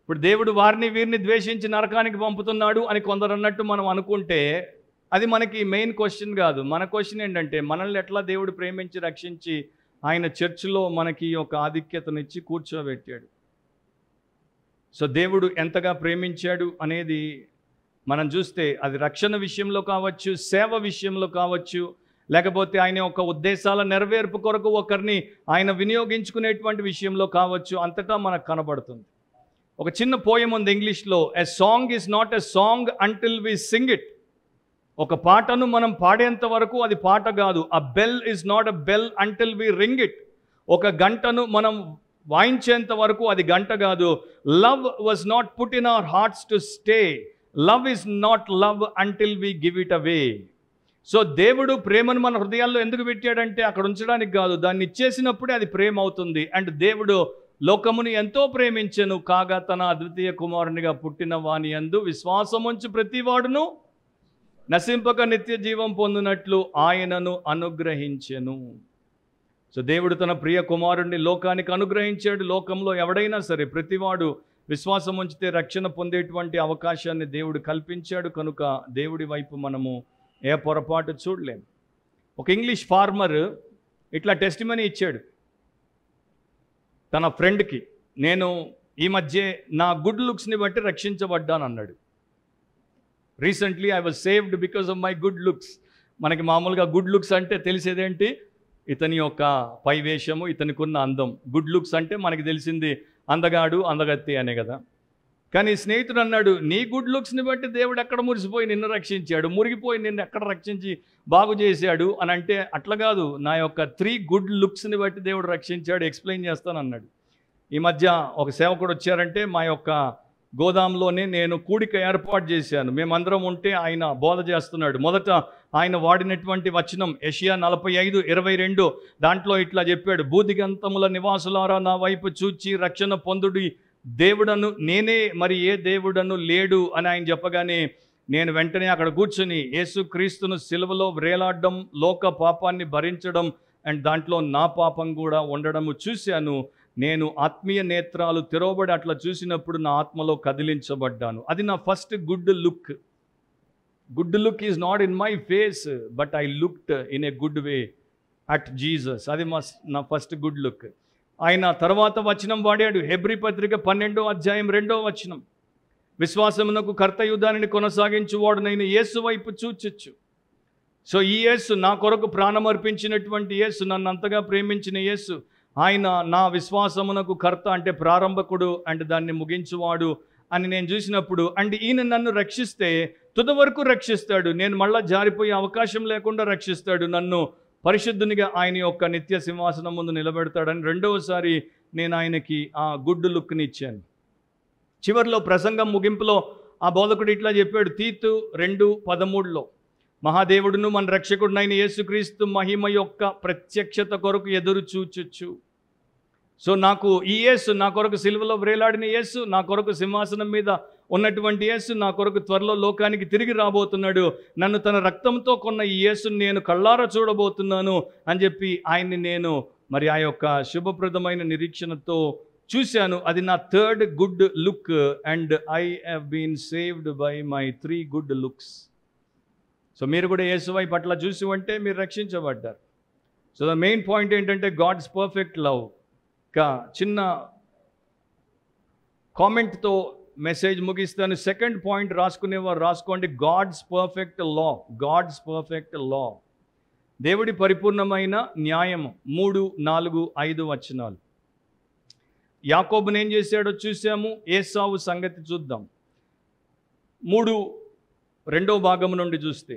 ఇప్పుడు దేవుడు వారిని వీరిని ద్వేషించి నరకానికి పంపుతున్నాడు అని కొందరు అన్నట్టు మనం అనుకుంటే అది మనకి మెయిన్ క్వశ్చన్ కాదు మన క్వశ్చన్ ఏంటంటే మనల్ని ఎట్లా దేవుడు ప్రేమించి రక్షించి ఆయన చర్చిలో మనకి ఒక ఆధిక్యతనిచ్చి కూర్చోబెట్టాడు సో దేవుడు ఎంతగా ప్రేమించాడు అనేది మనం చూస్తే అది రక్షణ విషయంలో కావచ్చు సేవ విషయంలో కావచ్చు లేకపోతే ఆయన యొక్క ఉద్దేశాల నెరవేర్పు కొరకు ఒకరిని ఆయన వినియోగించుకునేటువంటి విషయంలో కావచ్చు అంతటా మనకు కనబడుతుంది ఒక చిన్న పోయం ఉంది ఇంగ్లీష్లో a song is not a song until we sing it ఒక పాటను మనం పాడేంత వరకు అది పాట కాదు a bell is not a bell until we ring it ఒక గంటను మనం వాయించేంత వరకు అది గంట కాదు love was not put in our hearts to stay love is not love until we give it away so దేవుడు ప్రేమను మన హృదయాల్లో ఎందుకు పెట్టాడంటే అక్కడ ఉంచడానికి కాదు దాన్ని ఇచ్చేసినప్పుడే అది ప్రేమ అవుతుంది అండ్ దేవుడు లోకముని ఎంతో ప్రేమించెను కాగా తన అద్వితీయ కుమారునిగా పుట్టిన వాని అందు విశ్వాసముంచి ప్రతివాడును నశింపక నిత్య జీవం పొందినట్లు ఆయనను అనుగ్రహించెను సో దేవుడు తన ప్రియ కుమారుడిని లోకానికి అనుగ్రహించాడు లోకంలో ఎవడైనా సరే ప్రతివాడు విశ్వాసం ఉంచితే రక్షణ పొందేటువంటి అవకాశాన్ని దేవుడు కల్పించాడు కనుక దేవుడి వైపు మనము ఏ పొరపాటు చూడలేము ఒక ఇంగ్లీష్ ఫార్మర్ ఇట్లా టెస్ట్ ఇచ్చాడు తన ఫ్రెండ్కి నేను ఈ మధ్య నా గుడ్ లుక్స్ని బట్టి రక్షించబడ్డాను అన్నాడు recently I was saved because of my good looks మనకి మామూలుగా గుడ్ లుక్స్ అంటే తెలిసేదేంటి ఇతని యొక్క పైవేషము ఉన్న అందం గుడ్ లుక్స్ అంటే మనకి తెలిసింది అందగాడు అందగత్తి అనే కదా కానీ స్నేహితుడు అన్నాడు నీ గుడ్ లుక్స్ని బట్టి దేవుడు ఎక్కడ మురిసిపోయి నిన్ను రక్షించాడు మురిగిపోయి నిన్ను ఎక్కడ రక్షించి బాగు చేశాడు అని అంటే అట్లా కాదు నా యొక్క త్రీ గుడ్ లుక్స్ని బట్టి దేవుడు రక్షించాడు ఎక్స్ప్లెయిన్ చేస్తాను అన్నాడు ఈ మధ్య ఒక సేవకుడు వచ్చారంటే మా యొక్క గోదాంలోనే నేను కూడిక ఏర్పాటు చేశాను మేమందరం ఉంటే ఆయన బోధ చేస్తున్నాడు మొదట ఆయన వాడినటువంటి వచనం ఏషియా నలభై ఐదు ఇరవై రెండు దాంట్లో ఇట్లా చెప్పాడు బూదిగంతముల నివాసులారా నా వైపు చూచి రక్షణ పొందుడి దేవుడను నేనే మరి ఏ దేవుడను లేడు అని ఆయన చెప్పగానే నేను వెంటనే అక్కడ కూర్చుని యేసుక్రీస్తును సిలువలో వ్రేలాడడం లోక పాపాన్ని భరించడం అండ్ దాంట్లో నా పాపం కూడా ఉండడము చూశాను నేను ఆత్మీయ నేత్రాలు తెరవబడి అట్లా చూసినప్పుడు నా ఆత్మలో కదిలించబడ్డాను అది నా first good look good look is not in my face but I looked in a good way at Jesus అది మా నా ఫస్ట్ గుడ్ లుక్ ఆయన తర్వాత వచనం వాడాడు హెబ్రి పత్రిక పన్నెండో అధ్యాయం రెండో వచనం విశ్వాసమునకు కర్తయుధాన్ని కొనసాగించువాడు నేను యేసు వైపు చూచొచ్చు సో ఈ యేసు నా కొరకు ప్రాణం అర్పించినటువంటి యేసు నన్ను అంతగా ప్రేమించిన యేసు ఆయన నా విశ్వాసమునకు కర్త అంటే ప్రారంభకుడు అండ్ దాన్ని ముగించువాడు అని నేను చూసినప్పుడు అండ్ ఈయన నన్ను రక్షిస్తే తుది వరకు రక్షిస్తాడు నేను మళ్ళా జారిపోయే అవకాశం లేకుండా రక్షిస్తాడు నన్ను పరిశుద్ధునిగా ఆయన యొక్క నిత్య సింహాసనం ముందు నిలబెడతాడని రెండవసారి నేను ఆయనకి ఆ గుడ్ లుక్ని ఇచ్చాను చివరిలో ప్రసంగం ముగింపులో ఆ బోధకుడు ఇట్లా చెప్పాడు తీతు రెండు పదమూడులో మహాదేవుడును మన రక్షకుడినైన యేసుక్రీస్తు మహిమ యొక్క ప్రత్యక్షత కొరకు ఎదురు చూచొచ్చు సో నాకు ఈ యేసు నా కొరకు సిలువలో వ్రేలాడిన యేసు నా కొరకు సింహాసనం మీద ఉన్నటువంటి యేసు నా కొరకు త్వరలో లోకానికి తిరిగి రాబోతున్నాడు నన్ను తన రక్తంతో కొన్న ఈ యేసును నేను కళ్ళారా చూడబోతున్నాను అని చెప్పి ఆయన్ని నేను మరి ఆ యొక్క శుభప్రదమైన నిరీక్షణతో చూశాను అది నా third good look and I have been saved by my three good looks so మీరు కూడా యేసువై పట్ల చూసి ఉంటే మీరు రక్షించబడ్డారు సో ద మెయిన్ పాయింట్ ఏంటంటే గాడ్స్ పర్ఫెక్ట్ లవ్ కా చిన్న కామెంట్తో మెసేజ్ ముగిస్తాను సెకండ్ పాయింట్ రాసుకునేవారు రాసుకోండి God's perfect law God's perfect law దేవుడి పరిపూర్ణమైన న్యాయము మూడు నాలుగు ఐదు వచనాలు ఏం చేశాడో చూసాము ఏసావు సంగతి చూద్దాం మూడు రెండో భాగం నుండి చూస్తే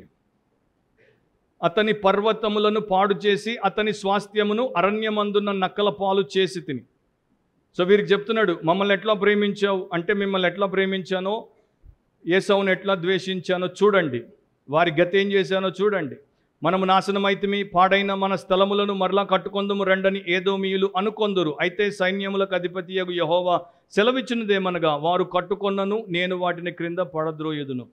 అతని పర్వతములను పాడు చేసి అతని స్వాస్థ్యమును అరణ్యమందున్న నక్కల పాలు చేసి తిని సో వీరికి చెప్తున్నాడు మమ్మల్ని ఎట్లా ప్రేమించావు అంటే మిమ్మల్ని ఎట్లా ప్రేమించానో ఏసవును ఎట్లా ద్వేషించానో చూడండి వారి గతి ఏం చేశానో చూడండి మనము నాశనమైతిమి పాడైన మన స్థలములను మరలా కట్టుకొందుము రెండని ఏదో మీలు అనుకొందురు అయితే సైన్యములకు అధిపతి యహోవా సెలవిచ్చినదేమనగా వారు కట్టుకొన్నను నేను వాటిని క్రింద పడద్రోయుదును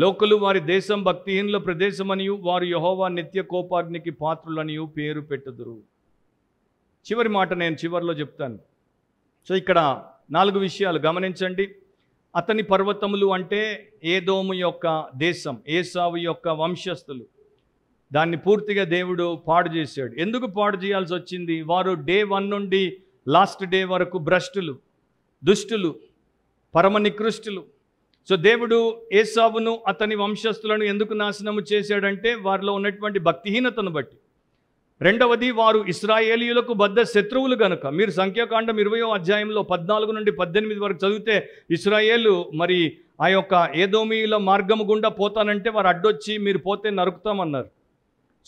లోకలు వారి దేశం భక్తిహీనుల ప్రదేశమనియు వారు యహోవా నిత్య కోపాగ్నికి పాత్రులనియు పేరు పెట్టుదురు చివరి మాట నేను చివరిలో చెప్తాను సో ఇక్కడ నాలుగు విషయాలు గమనించండి అతని పర్వతములు అంటే ఏదోము యొక్క దేశం ఏసావు యొక్క వంశస్థులు దాన్ని పూర్తిగా దేవుడు పాడు చేశాడు ఎందుకు పాడు చేయాల్సి వచ్చింది వారు డే వన్ నుండి లాస్ట్ డే వరకు భ్రష్టులు దుష్టులు పరమ నికృష్టులు సో దేవుడు ఏసాబును అతని వంశస్థులను ఎందుకు నాశనము చేశాడంటే వారిలో ఉన్నటువంటి భక్తిహీనతను బట్టి రెండవది వారు ఇస్రాయేలీయులకు బద్ద శత్రువులు కనుక మీరు సంఖ్యాకాండం ఇరవయో అధ్యాయంలో పద్నాలుగు నుండి పద్దెనిమిది వరకు చదివితే ఇస్రాయేలు మరి ఆ యొక్క ఏదోమీల మార్గము గుండా పోతానంటే వారు అడ్డొచ్చి మీరు పోతే నరుకుతామన్నారు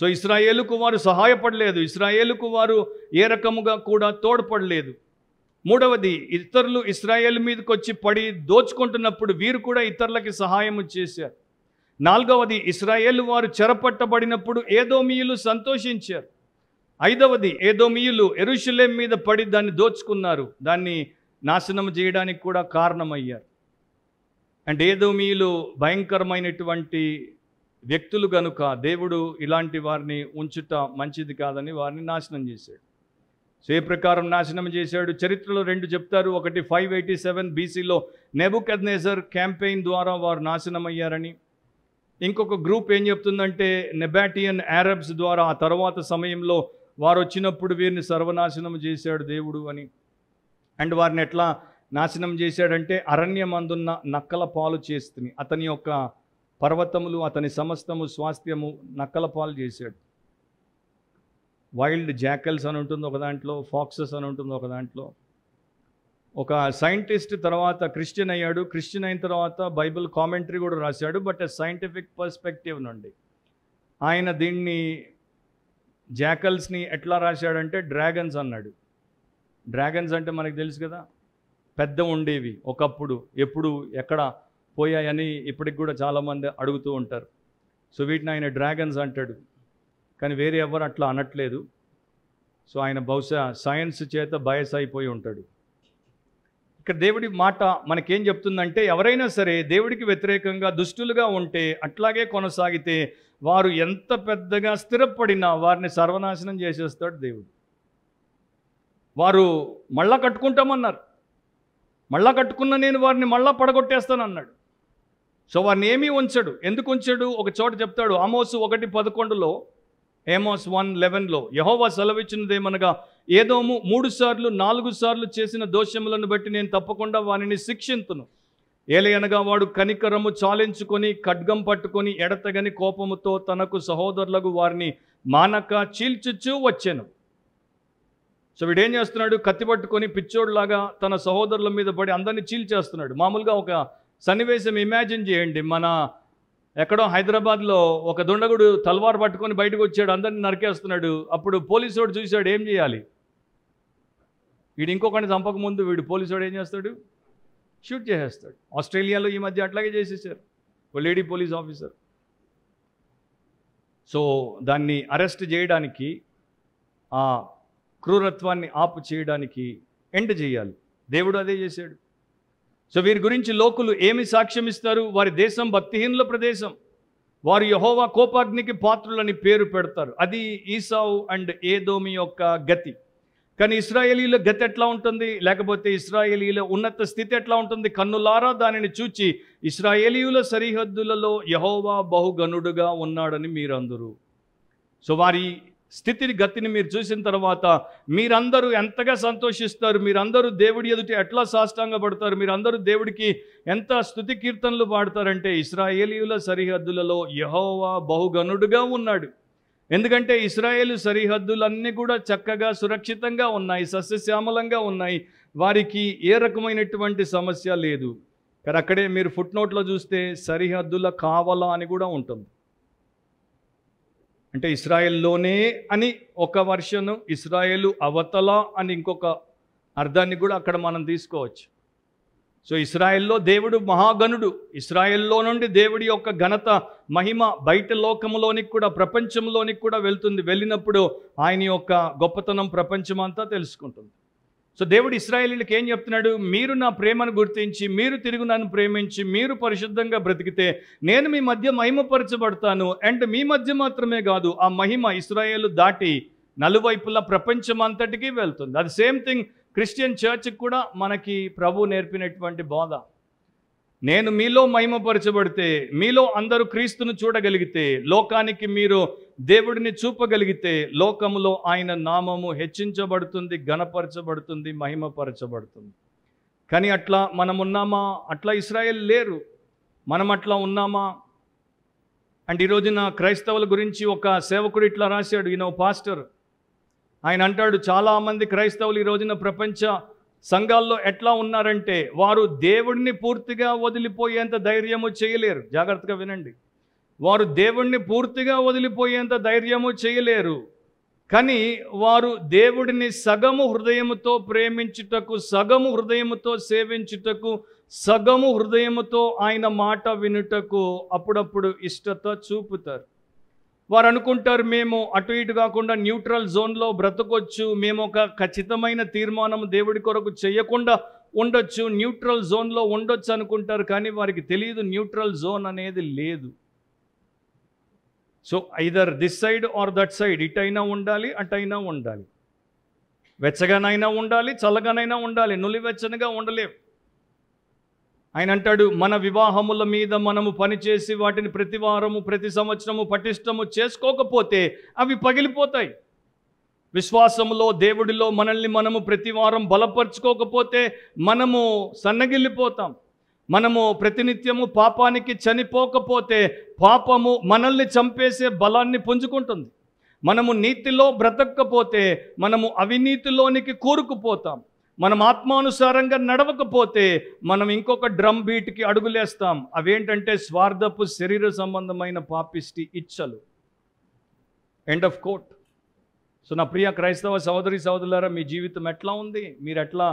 సో ఇస్రాయేలుకు వారు సహాయపడలేదు ఇస్రాయేలుకు వారు ఏ రకముగా కూడా తోడ్పడలేదు మూడవది ఇతరులు ఇస్రాయేల్ మీదకి వచ్చి పడి దోచుకుంటున్నప్పుడు వీరు కూడా ఇతరులకి సహాయం చేశారు నాలుగవది ఇస్రాయేల్ వారు చెరపట్టబడినప్పుడు ఏదోమియులు సంతోషించారు ఐదవది ఏదోమియులు ఎరుషులేం మీద పడి దాన్ని దోచుకున్నారు దాన్ని నాశనం చేయడానికి కూడా కారణమయ్యారు అండ్ ఏదోమియులు భయంకరమైనటువంటి వ్యక్తులు కనుక దేవుడు ఇలాంటి వారిని ఉంచుట మంచిది కాదని వారిని నాశనం చేశాడు సో ఏ ప్రకారం నాశనం చేశాడు చరిత్రలో రెండు చెప్తారు ఒకటి ఫైవ్ ఎయిటీ సెవెన్ బీసీలో నెబుకెద్నేజర్ క్యాంపెయిన్ ద్వారా వారు నాశనం అయ్యారని ఇంకొక గ్రూప్ ఏం చెప్తుందంటే నెబాటియన్ యారబ్స్ ద్వారా ఆ తర్వాత సమయంలో వారు వచ్చినప్పుడు వీరిని సర్వనాశనం చేశాడు దేవుడు అని అండ్ వారిని ఎట్లా నాశనం చేశాడంటే అరణ్యమందున్న నక్కల పాలు చేస్తుంది అతని యొక్క పర్వతములు అతని సమస్తము స్వాస్థ్యము నక్కల పాలు చేశాడు వైల్డ్ జాకల్స్ అని ఉంటుంది ఒక దాంట్లో ఫాక్సెస్ అని ఉంటుంది ఒక దాంట్లో ఒక సైంటిస్ట్ తర్వాత క్రిస్టియన్ అయ్యాడు క్రిస్టియన్ అయిన తర్వాత బైబిల్ కామెంటరీ కూడా రాశాడు బట్ సైంటిఫిక్ పర్స్పెక్టివ్ నుండి ఆయన దీన్ని జాకల్స్ని ఎట్లా రాశాడంటే డ్రాగన్స్ అన్నాడు డ్రాగన్స్ అంటే మనకు తెలుసు కదా పెద్ద ఉండేవి ఒకప్పుడు ఎప్పుడు ఎక్కడ పోయాయని ఇప్పటికి కూడా చాలామంది అడుగుతూ ఉంటారు సో వీటిని ఆయన డ్రాగన్స్ అంటాడు కానీ వేరే ఎవరు అట్లా అనట్లేదు సో ఆయన బహుశా సైన్స్ చేత బయస్ అయిపోయి ఉంటాడు ఇక్కడ దేవుడి మాట మనకేం చెప్తుందంటే ఎవరైనా సరే దేవుడికి వ్యతిరేకంగా దుష్టులుగా ఉంటే అట్లాగే కొనసాగితే వారు ఎంత పెద్దగా స్థిరపడినా వారిని సర్వనాశనం చేసేస్తాడు దేవుడు వారు మళ్ళా కట్టుకుంటామన్నారు మళ్ళా కట్టుకున్న నేను వారిని మళ్ళా పడగొట్టేస్తానన్నాడు సో వారిని ఏమీ ఉంచాడు ఎందుకు ఉంచాడు ఒక చోట చెప్తాడు ఆమోసు ఒకటి పదకొండులో ఏమోస్ వన్ లెవెన్లో యహోవా ఏమనగా ఏదో మూడు సార్లు నాలుగు సార్లు చేసిన దోషములను బట్టి నేను తప్పకుండా వానిని శిక్షింతును ఏలయనగా వాడు కనికరము చాలించుకొని ఖడ్గం పట్టుకొని ఎడతగని కోపముతో తనకు సహోదరులకు వారిని మానక చీల్చుచూ వచ్చాను సో వీడేం చేస్తున్నాడు కత్తి పట్టుకొని పిచ్చోడ్లాగా తన సహోదరుల మీద పడి అందరినీ చీల్చేస్తున్నాడు మామూలుగా ఒక సన్నివేశం ఇమాజిన్ చేయండి మన ఎక్కడో హైదరాబాద్లో ఒక దుండగుడు తల్వారు పట్టుకొని బయటకు వచ్చాడు అందరిని నరికేస్తున్నాడు అప్పుడు పోలీసు చూశాడు ఏం చేయాలి వీడు చంపక చంపకముందు వీడు వాడు ఏం చేస్తాడు షూట్ చేసేస్తాడు ఆస్ట్రేలియాలో ఈ మధ్య అట్లాగే చేసేసారు ఓ లేడీ పోలీస్ ఆఫీసర్ సో దాన్ని అరెస్ట్ చేయడానికి ఆ క్రూరత్వాన్ని ఆపు చేయడానికి ఎండ్ చేయాలి దేవుడు అదే చేశాడు సో వీరి గురించి లోకులు ఏమి సాక్ష్యం ఇస్తారు వారి దేశం భక్తిహీనుల ప్రదేశం వారు యహోవా కోపాగ్నికి పాత్రులని పేరు పెడతారు అది ఈసావు అండ్ ఏదోమి యొక్క గతి కానీ ఇస్రాయేలీల గతి ఎట్లా ఉంటుంది లేకపోతే ఇస్రాయేలీల ఉన్నత స్థితి ఎట్లా ఉంటుంది కన్నులారా దానిని చూచి ఇస్రాయేలీయుల సరిహద్దులలో యహోవా బహుగనుడుగా ఉన్నాడని మీరందరూ సో వారి స్థితిని గతిని మీరు చూసిన తర్వాత మీరందరూ ఎంతగా సంతోషిస్తారు మీరందరూ దేవుడి ఎదుటి ఎట్లా సాష్టాంగ పడతారు మీరందరూ దేవుడికి ఎంత స్థుతి కీర్తనలు పాడతారంటే ఇస్రాయేలీల సరిహద్దులలో యహోవా బహుగనుడుగా ఉన్నాడు ఎందుకంటే ఇస్రాయేల్ సరిహద్దులన్నీ కూడా చక్కగా సురక్షితంగా ఉన్నాయి సస్యశ్యామలంగా ఉన్నాయి వారికి ఏ రకమైనటువంటి సమస్య లేదు కానీ అక్కడే మీరు ఫుట్నోట్లో చూస్తే సరిహద్దుల కావల అని కూడా ఉంటుంది అంటే ఇస్రాయెల్లోనే అని ఒక వర్షను ఇస్రాయేలు అవతల అని ఇంకొక అర్థాన్ని కూడా అక్కడ మనం తీసుకోవచ్చు సో ఇస్రాయెల్లో దేవుడు మహాగణుడు ఇస్రాయెల్లో నుండి దేవుడి యొక్క ఘనత మహిమ బయట లోకంలోనికి కూడా ప్రపంచంలోనికి కూడా వెళ్తుంది వెళ్ళినప్పుడు ఆయన యొక్క గొప్పతనం ప్రపంచమంతా తెలుసుకుంటుంది సో దేవుడు ఇస్రాయేలీలకు ఏం చెప్తున్నాడు మీరు నా ప్రేమను గుర్తించి మీరు తిరుగు నన్ను ప్రేమించి మీరు పరిశుద్ధంగా బ్రతికితే నేను మీ మధ్య మహిమపరచబడతాను అండ్ మీ మధ్య మాత్రమే కాదు ఆ మహిమ ఇస్రాయేల్ దాటి నలువైపులా ప్రపంచం అంతటికీ వెళ్తుంది అది సేమ్ థింగ్ క్రిస్టియన్ చర్చ్కి కూడా మనకి ప్రభు నేర్పినటువంటి బోధ నేను మీలో మహిమపరచబడితే మీలో అందరూ క్రీస్తును చూడగలిగితే లోకానికి మీరు దేవుడిని చూపగలిగితే లోకములో ఆయన నామము హెచ్చించబడుతుంది ఘనపరచబడుతుంది మహిమపరచబడుతుంది కానీ అట్లా మనం ఉన్నామా అట్లా ఇస్రాయేల్ లేరు మనం అట్లా ఉన్నామా అండ్ ఈరోజున క్రైస్తవుల గురించి ఒక సేవకుడు ఇట్లా రాశాడు ఈయన పాస్టర్ ఆయన అంటాడు చాలామంది క్రైస్తవులు ఈ రోజున ప్రపంచ సంఘాల్లో ఎట్లా ఉన్నారంటే వారు దేవుడిని పూర్తిగా వదిలిపోయేంత ధైర్యము చేయలేరు జాగ్రత్తగా వినండి వారు దేవుణ్ణి పూర్తిగా వదిలిపోయేంత ధైర్యము చేయలేరు కానీ వారు దేవుడిని సగము హృదయముతో ప్రేమించుటకు సగము హృదయముతో సేవించుటకు సగము హృదయముతో ఆయన మాట వినుటకు అప్పుడప్పుడు ఇష్టత చూపుతారు వారు అనుకుంటారు మేము అటు ఇటు కాకుండా న్యూట్రల్ జోన్లో బ్రతకొచ్చు మేము ఒక ఖచ్చితమైన తీర్మానం దేవుడి కొరకు చేయకుండా ఉండొచ్చు న్యూట్రల్ జోన్లో ఉండొచ్చు అనుకుంటారు కానీ వారికి తెలియదు న్యూట్రల్ జోన్ అనేది లేదు so either this side or that side అయినా ఉండాలి అటైనా ఉండాలి వెచ్చగానైనా ఉండాలి చల్లగానైనా ఉండాలి నులివెచ్చనిగా ఉండలేవు ఆయన అంటాడు మన వివాహముల మీద మనము పనిచేసి వాటిని ప్రతి వారము ప్రతి సంవత్సరము పటిష్టము చేసుకోకపోతే అవి పగిలిపోతాయి విశ్వాసములో దేవుడిలో మనల్ని మనము ప్రతి వారం బలపరుచుకోకపోతే మనము సన్నగిల్లిపోతాం మనము ప్రతినిత్యము పాపానికి చనిపోకపోతే పాపము మనల్ని చంపేసే బలాన్ని పుంజుకుంటుంది మనము నీతిలో బ్రతక్కపోతే మనము అవినీతిలోనికి కూరుకుపోతాం మనం ఆత్మానుసారంగా నడవకపోతే మనం ఇంకొక డ్రమ్ బీట్కి అడుగులేస్తాం అవేంటంటే స్వార్థపు శరీర సంబంధమైన పాపిష్టి ఇచ్చలు ఎండ్ ఆఫ్ కోర్ట్ సో నా ప్రియ క్రైస్తవ సహోదరి సోదరులారా మీ జీవితం ఎట్లా ఉంది మీరు ఎట్లా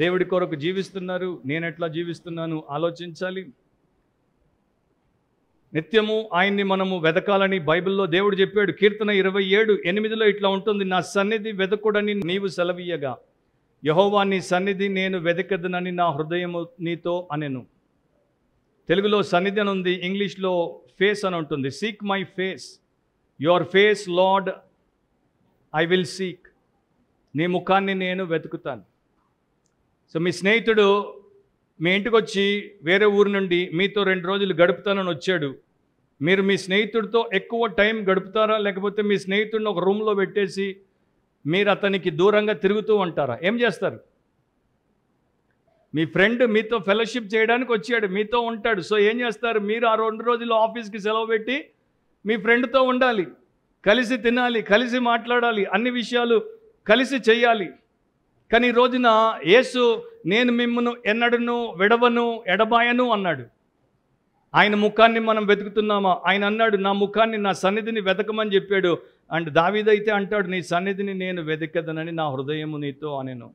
దేవుడి కొరకు జీవిస్తున్నారు నేను ఎట్లా జీవిస్తున్నాను ఆలోచించాలి నిత్యము ఆయన్ని మనము వెతకాలని బైబిల్లో దేవుడు చెప్పాడు కీర్తన ఇరవై ఏడు ఎనిమిదిలో ఇట్లా ఉంటుంది నా సన్నిధి వెతకుడని నీవు సెలవీయగా యహోవా నీ సన్నిధి నేను వెతకదనని నా హృదయము నీతో అనెను తెలుగులో సన్నిధి అని ఉంది ఇంగ్లీష్లో ఫేస్ అని ఉంటుంది seek my face your face Lord I will seek నీ ముఖాన్ని నేను వెతుకుతాను సో మీ స్నేహితుడు మీ ఇంటికి వచ్చి వేరే ఊరు నుండి మీతో రెండు రోజులు గడుపుతానని వచ్చాడు మీరు మీ స్నేహితుడితో ఎక్కువ టైం గడుపుతారా లేకపోతే మీ స్నేహితుడిని ఒక రూమ్లో పెట్టేసి మీరు అతనికి దూరంగా తిరుగుతూ ఉంటారా ఏం చేస్తారు మీ ఫ్రెండ్ మీతో ఫెలోషిప్ చేయడానికి వచ్చాడు మీతో ఉంటాడు సో ఏం చేస్తారు మీరు ఆ రెండు రోజులు ఆఫీస్కి సెలవు పెట్టి మీ ఫ్రెండ్తో ఉండాలి కలిసి తినాలి కలిసి మాట్లాడాలి అన్ని విషయాలు కలిసి చేయాలి కానీ ఈ రోజున యేసు నేను మిమ్మను ఎన్నడను విడవను ఎడబాయను అన్నాడు ఆయన ముఖాన్ని మనం వెతుకుతున్నామా ఆయన అన్నాడు నా ముఖాన్ని నా సన్నిధిని వెతకమని చెప్పాడు అండ్ దావీదైతే అంటాడు నీ సన్నిధిని నేను వెతకదనని నా హృదయము నీతో అనేను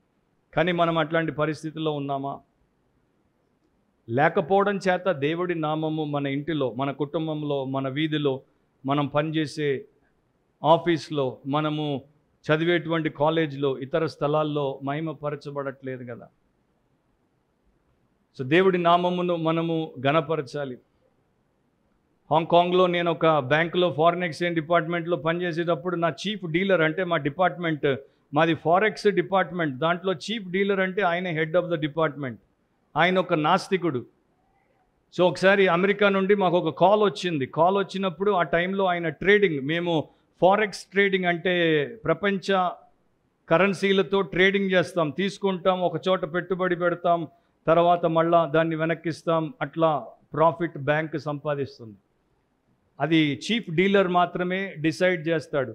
కానీ మనం అట్లాంటి పరిస్థితిలో ఉన్నామా లేకపోవడం చేత దేవుడి నామము మన ఇంటిలో మన కుటుంబంలో మన వీధిలో మనం పనిచేసే ఆఫీస్లో మనము చదివేటువంటి కాలేజీలో ఇతర స్థలాల్లో మహిమపరచబడట్లేదు కదా సో దేవుడి నామమును మనము గణపరచాలి హాంకాంగ్లో నేను ఒక బ్యాంకులో ఫారిన్ ఎక్స్చేంజ్ డిపార్ట్మెంట్లో పనిచేసేటప్పుడు నా చీఫ్ డీలర్ అంటే మా డిపార్ట్మెంట్ మాది ఫారెక్స్ డిపార్ట్మెంట్ దాంట్లో చీఫ్ డీలర్ అంటే ఆయన హెడ్ ఆఫ్ ద డిపార్ట్మెంట్ ఆయన ఒక నాస్తికుడు సో ఒకసారి అమెరికా నుండి మాకు ఒక కాల్ వచ్చింది కాల్ వచ్చినప్పుడు ఆ టైంలో ఆయన ట్రేడింగ్ మేము ఫారెక్స్ ట్రేడింగ్ అంటే ప్రపంచ కరెన్సీలతో ట్రేడింగ్ చేస్తాం తీసుకుంటాం ఒక చోట పెట్టుబడి పెడతాం తర్వాత మళ్ళా దాన్ని వెనక్కిస్తాం అట్లా ప్రాఫిట్ బ్యాంక్ సంపాదిస్తుంది అది చీఫ్ డీలర్ మాత్రమే డిసైడ్ చేస్తాడు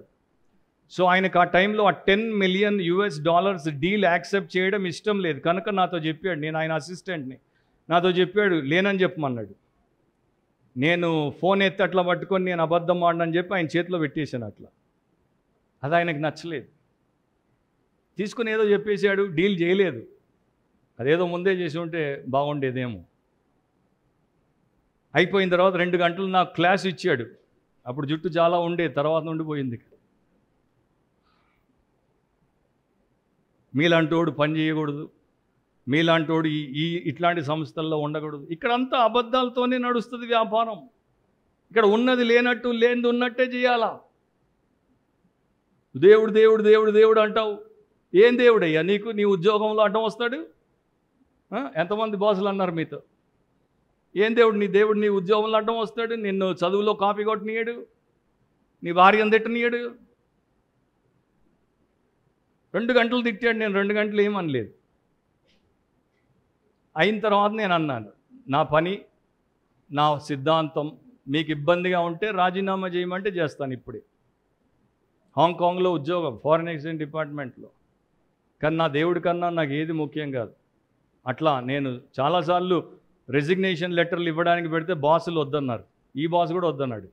సో ఆయనకు ఆ టైంలో ఆ ten million US dollars deal accept చేయడం ఇష్టం లేదు కనుక నాతో చెప్పాడు నేను ఆయన అసిస్టెంట్ని నాతో చెప్పాడు లేనని చెప్పమన్నాడు నేను ఫోన్ ఎత్తి అట్లా పట్టుకొని నేను అబద్ధం ఆడనని చెప్పి ఆయన చేతిలో పెట్టేశాను అట్లా అది ఆయనకు నచ్చలేదు తీసుకుని ఏదో చెప్పేశాడు డీల్ చేయలేదు అదేదో ముందే చేసి ఉంటే బాగుండేదేమో అయిపోయిన తర్వాత రెండు గంటలు నాకు క్లాస్ ఇచ్చాడు అప్పుడు జుట్టు చాలా ఉండే తర్వాత ఉండిపోయింది మీలాంటి వాడు పని చేయకూడదు మీలాంటోడు ఈ ఇట్లాంటి సంస్థల్లో ఉండకూడదు ఇక్కడంతా అబద్ధాలతోనే నడుస్తుంది వ్యాపారం ఇక్కడ ఉన్నది లేనట్టు లేనిది ఉన్నట్టే చేయాలా దేవుడు దేవుడు దేవుడు దేవుడు అంటావు ఏం దేవుడయ్యా నీకు నీ ఉద్యోగంలో అడ్డం వస్తాడు ఎంతమంది బాసులు అన్నారు మీతో ఏం దేవుడు నీ దేవుడు నీ ఉద్యోగంలో అడ్డం వస్తాడు నిన్ను చదువులో కాపీ కొట్టనీయడు నీ భార్యను తిట్టనీయడు రెండు గంటలు తిట్టాడు నేను రెండు గంటలు ఏమనలేదు అయిన తర్వాత నేను అన్నాను నా పని నా సిద్ధాంతం మీకు ఇబ్బందిగా ఉంటే రాజీనామా చేయమంటే చేస్తాను ఇప్పుడే హాంకాంగ్లో ఉద్యోగం ఫారిన్ ఎక్స్చేంజ్ డిపార్ట్మెంట్లో కానీ నా దేవుడి కన్నా నాకు ఏది ముఖ్యం కాదు అట్లా నేను చాలాసార్లు రెసిగ్నేషన్ లెటర్లు ఇవ్వడానికి పెడితే బాసులు వద్దన్నారు ఈ బాస్ కూడా వద్దన్నాడు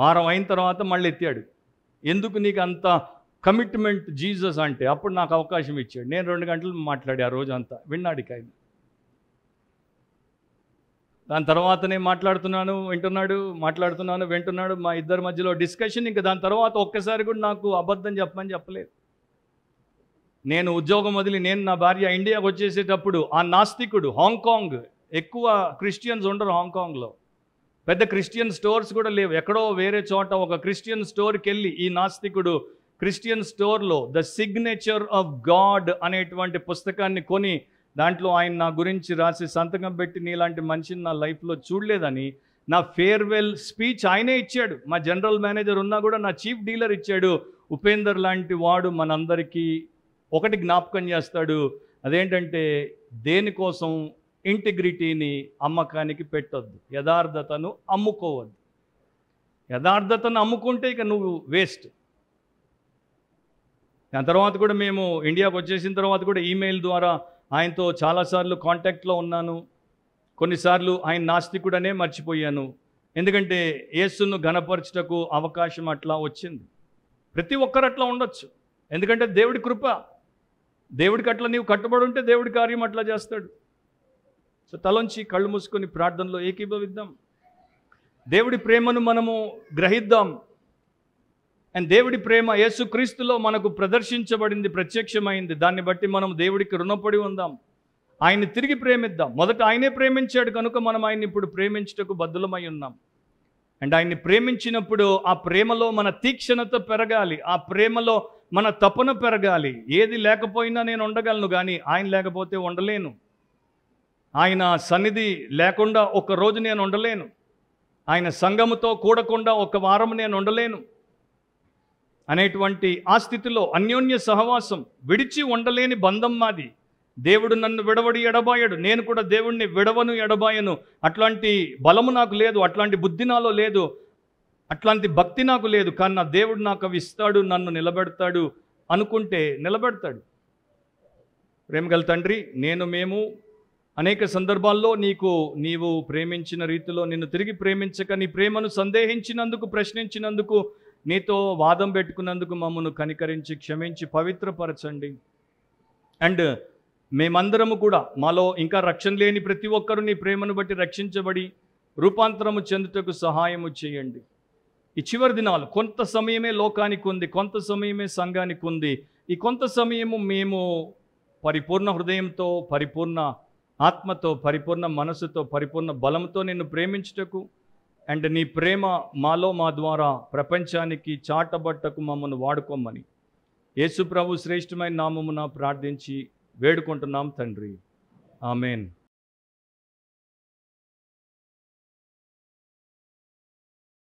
వారం అయిన తర్వాత మళ్ళీ ఎత్తాడు ఎందుకు నీకు అంత కమిట్మెంట్ జీసస్ అంటే అప్పుడు నాకు అవకాశం ఇచ్చాడు నేను రెండు గంటలు మాట్లాడే ఆ రోజంతా విన్నాడు ఆయన దాని తర్వాత నేను మాట్లాడుతున్నాను వింటున్నాడు మాట్లాడుతున్నాను వింటున్నాడు మా ఇద్దరి మధ్యలో డిస్కషన్ ఇంకా దాని తర్వాత ఒక్కసారి కూడా నాకు అబద్ధం చెప్పమని చెప్పలేదు నేను ఉద్యోగం వదిలి నేను నా భార్య ఇండియాకు వచ్చేసేటప్పుడు ఆ నాస్తికుడు హాంకాంగ్ ఎక్కువ క్రిస్టియన్స్ ఉండరు హాంకాంగ్లో పెద్ద క్రిస్టియన్ స్టోర్స్ కూడా లేవు ఎక్కడో వేరే చోట ఒక క్రిస్టియన్ స్టోర్కి వెళ్ళి ఈ నాస్తికుడు క్రిస్టియన్ స్టోర్లో ద సిగ్నేచర్ ఆఫ్ గాడ్ అనేటువంటి పుస్తకాన్ని కొని దాంట్లో ఆయన నా గురించి రాసి సంతకం పెట్టి నీలాంటి మనిషిని నా లైఫ్లో చూడలేదని నా ఫేర్వెల్ స్పీచ్ ఆయనే ఇచ్చాడు మా జనరల్ మేనేజర్ ఉన్నా కూడా నా చీఫ్ డీలర్ ఇచ్చాడు ఉపేందర్ లాంటి వాడు మనందరికీ ఒకటి జ్ఞాపకం చేస్తాడు అదేంటంటే దేనికోసం ఇంటిగ్రిటీని అమ్మకానికి పెట్టొద్దు యథార్థతను అమ్ముకోవద్దు యథార్థతను అమ్ముకుంటే ఇక నువ్వు వేస్ట్ దాని తర్వాత కూడా మేము ఇండియాకు వచ్చేసిన తర్వాత కూడా ఈమెయిల్ ద్వారా ఆయనతో చాలాసార్లు కాంటాక్ట్లో ఉన్నాను కొన్నిసార్లు ఆయన నాస్తికుడనే మర్చిపోయాను ఎందుకంటే యేసును ఘనపరచుటకు అవకాశం అట్లా వచ్చింది ప్రతి ఒక్కరు అట్లా ఉండొచ్చు ఎందుకంటే దేవుడి కృప దేవుడికి అట్లా నీవు కట్టుబడి ఉంటే దేవుడి కార్యం అట్లా చేస్తాడు సో తలంచి కళ్ళు మూసుకొని ప్రార్థనలో ఏకీభవిద్దాం దేవుడి ప్రేమను మనము గ్రహిద్దాం అండ్ దేవుడి ప్రేమ యేసుక్రీస్తులో మనకు ప్రదర్శించబడింది ప్రత్యక్షమైంది దాన్ని బట్టి మనం దేవుడికి రుణపడి ఉందాం ఆయన తిరిగి ప్రేమిద్దాం మొదట ఆయనే ప్రేమించాడు కనుక మనం ఆయన్ని ఇప్పుడు ప్రేమించుటకు బద్దులమై ఉన్నాం అండ్ ఆయన్ని ప్రేమించినప్పుడు ఆ ప్రేమలో మన తీక్షణత పెరగాలి ఆ ప్రేమలో మన తపన పెరగాలి ఏది లేకపోయినా నేను ఉండగలను కానీ ఆయన లేకపోతే ఉండలేను ఆయన సన్నిధి లేకుండా ఒక రోజు నేను ఉండలేను ఆయన సంగముతో కూడకుండా ఒక వారం నేను ఉండలేను అనేటువంటి ఆ స్థితిలో అన్యోన్య సహవాసం విడిచి ఉండలేని బంధం మాది దేవుడు నన్ను విడవడి ఎడబాయడు నేను కూడా దేవుణ్ణి విడవను ఎడబాయను అట్లాంటి బలము నాకు లేదు అట్లాంటి బుద్ధి నాలో లేదు అట్లాంటి భక్తి నాకు లేదు కానీ నా దేవుడు నాకు అవి ఇస్తాడు నన్ను నిలబెడతాడు అనుకుంటే నిలబెడతాడు ప్రేమగల తండ్రి నేను మేము అనేక సందర్భాల్లో నీకు నీవు ప్రేమించిన రీతిలో నిన్ను తిరిగి ప్రేమించక నీ ప్రేమను సందేహించినందుకు ప్రశ్నించినందుకు నీతో వాదం పెట్టుకున్నందుకు మమ్మను కనికరించి క్షమించి పవిత్రపరచండి అండ్ మేమందరము కూడా మాలో ఇంకా రక్షణ లేని ప్రతి ఒక్కరూ నీ ప్రేమను బట్టి రక్షించబడి రూపాంతరము చెందుటకు సహాయము చేయండి ఈ చివరి దినాలు కొంత సమయమే లోకానికి ఉంది కొంత సమయమే సంఘానికి ఉంది ఈ కొంత సమయము మేము పరిపూర్ణ హృదయంతో పరిపూర్ణ ఆత్మతో పరిపూర్ణ మనసుతో పరిపూర్ణ బలంతో నిన్ను ప్రేమించుటకు అండ్ నీ ప్రేమ మాలో మా ద్వారా ప్రపంచానికి చాటబట్టకు మమ్మల్ని వాడుకోమని యేసుప్రభు శ్రేష్టమైన నామమున ప్రార్థించి వేడుకుంటున్నాం తండ్రి ఆమెన్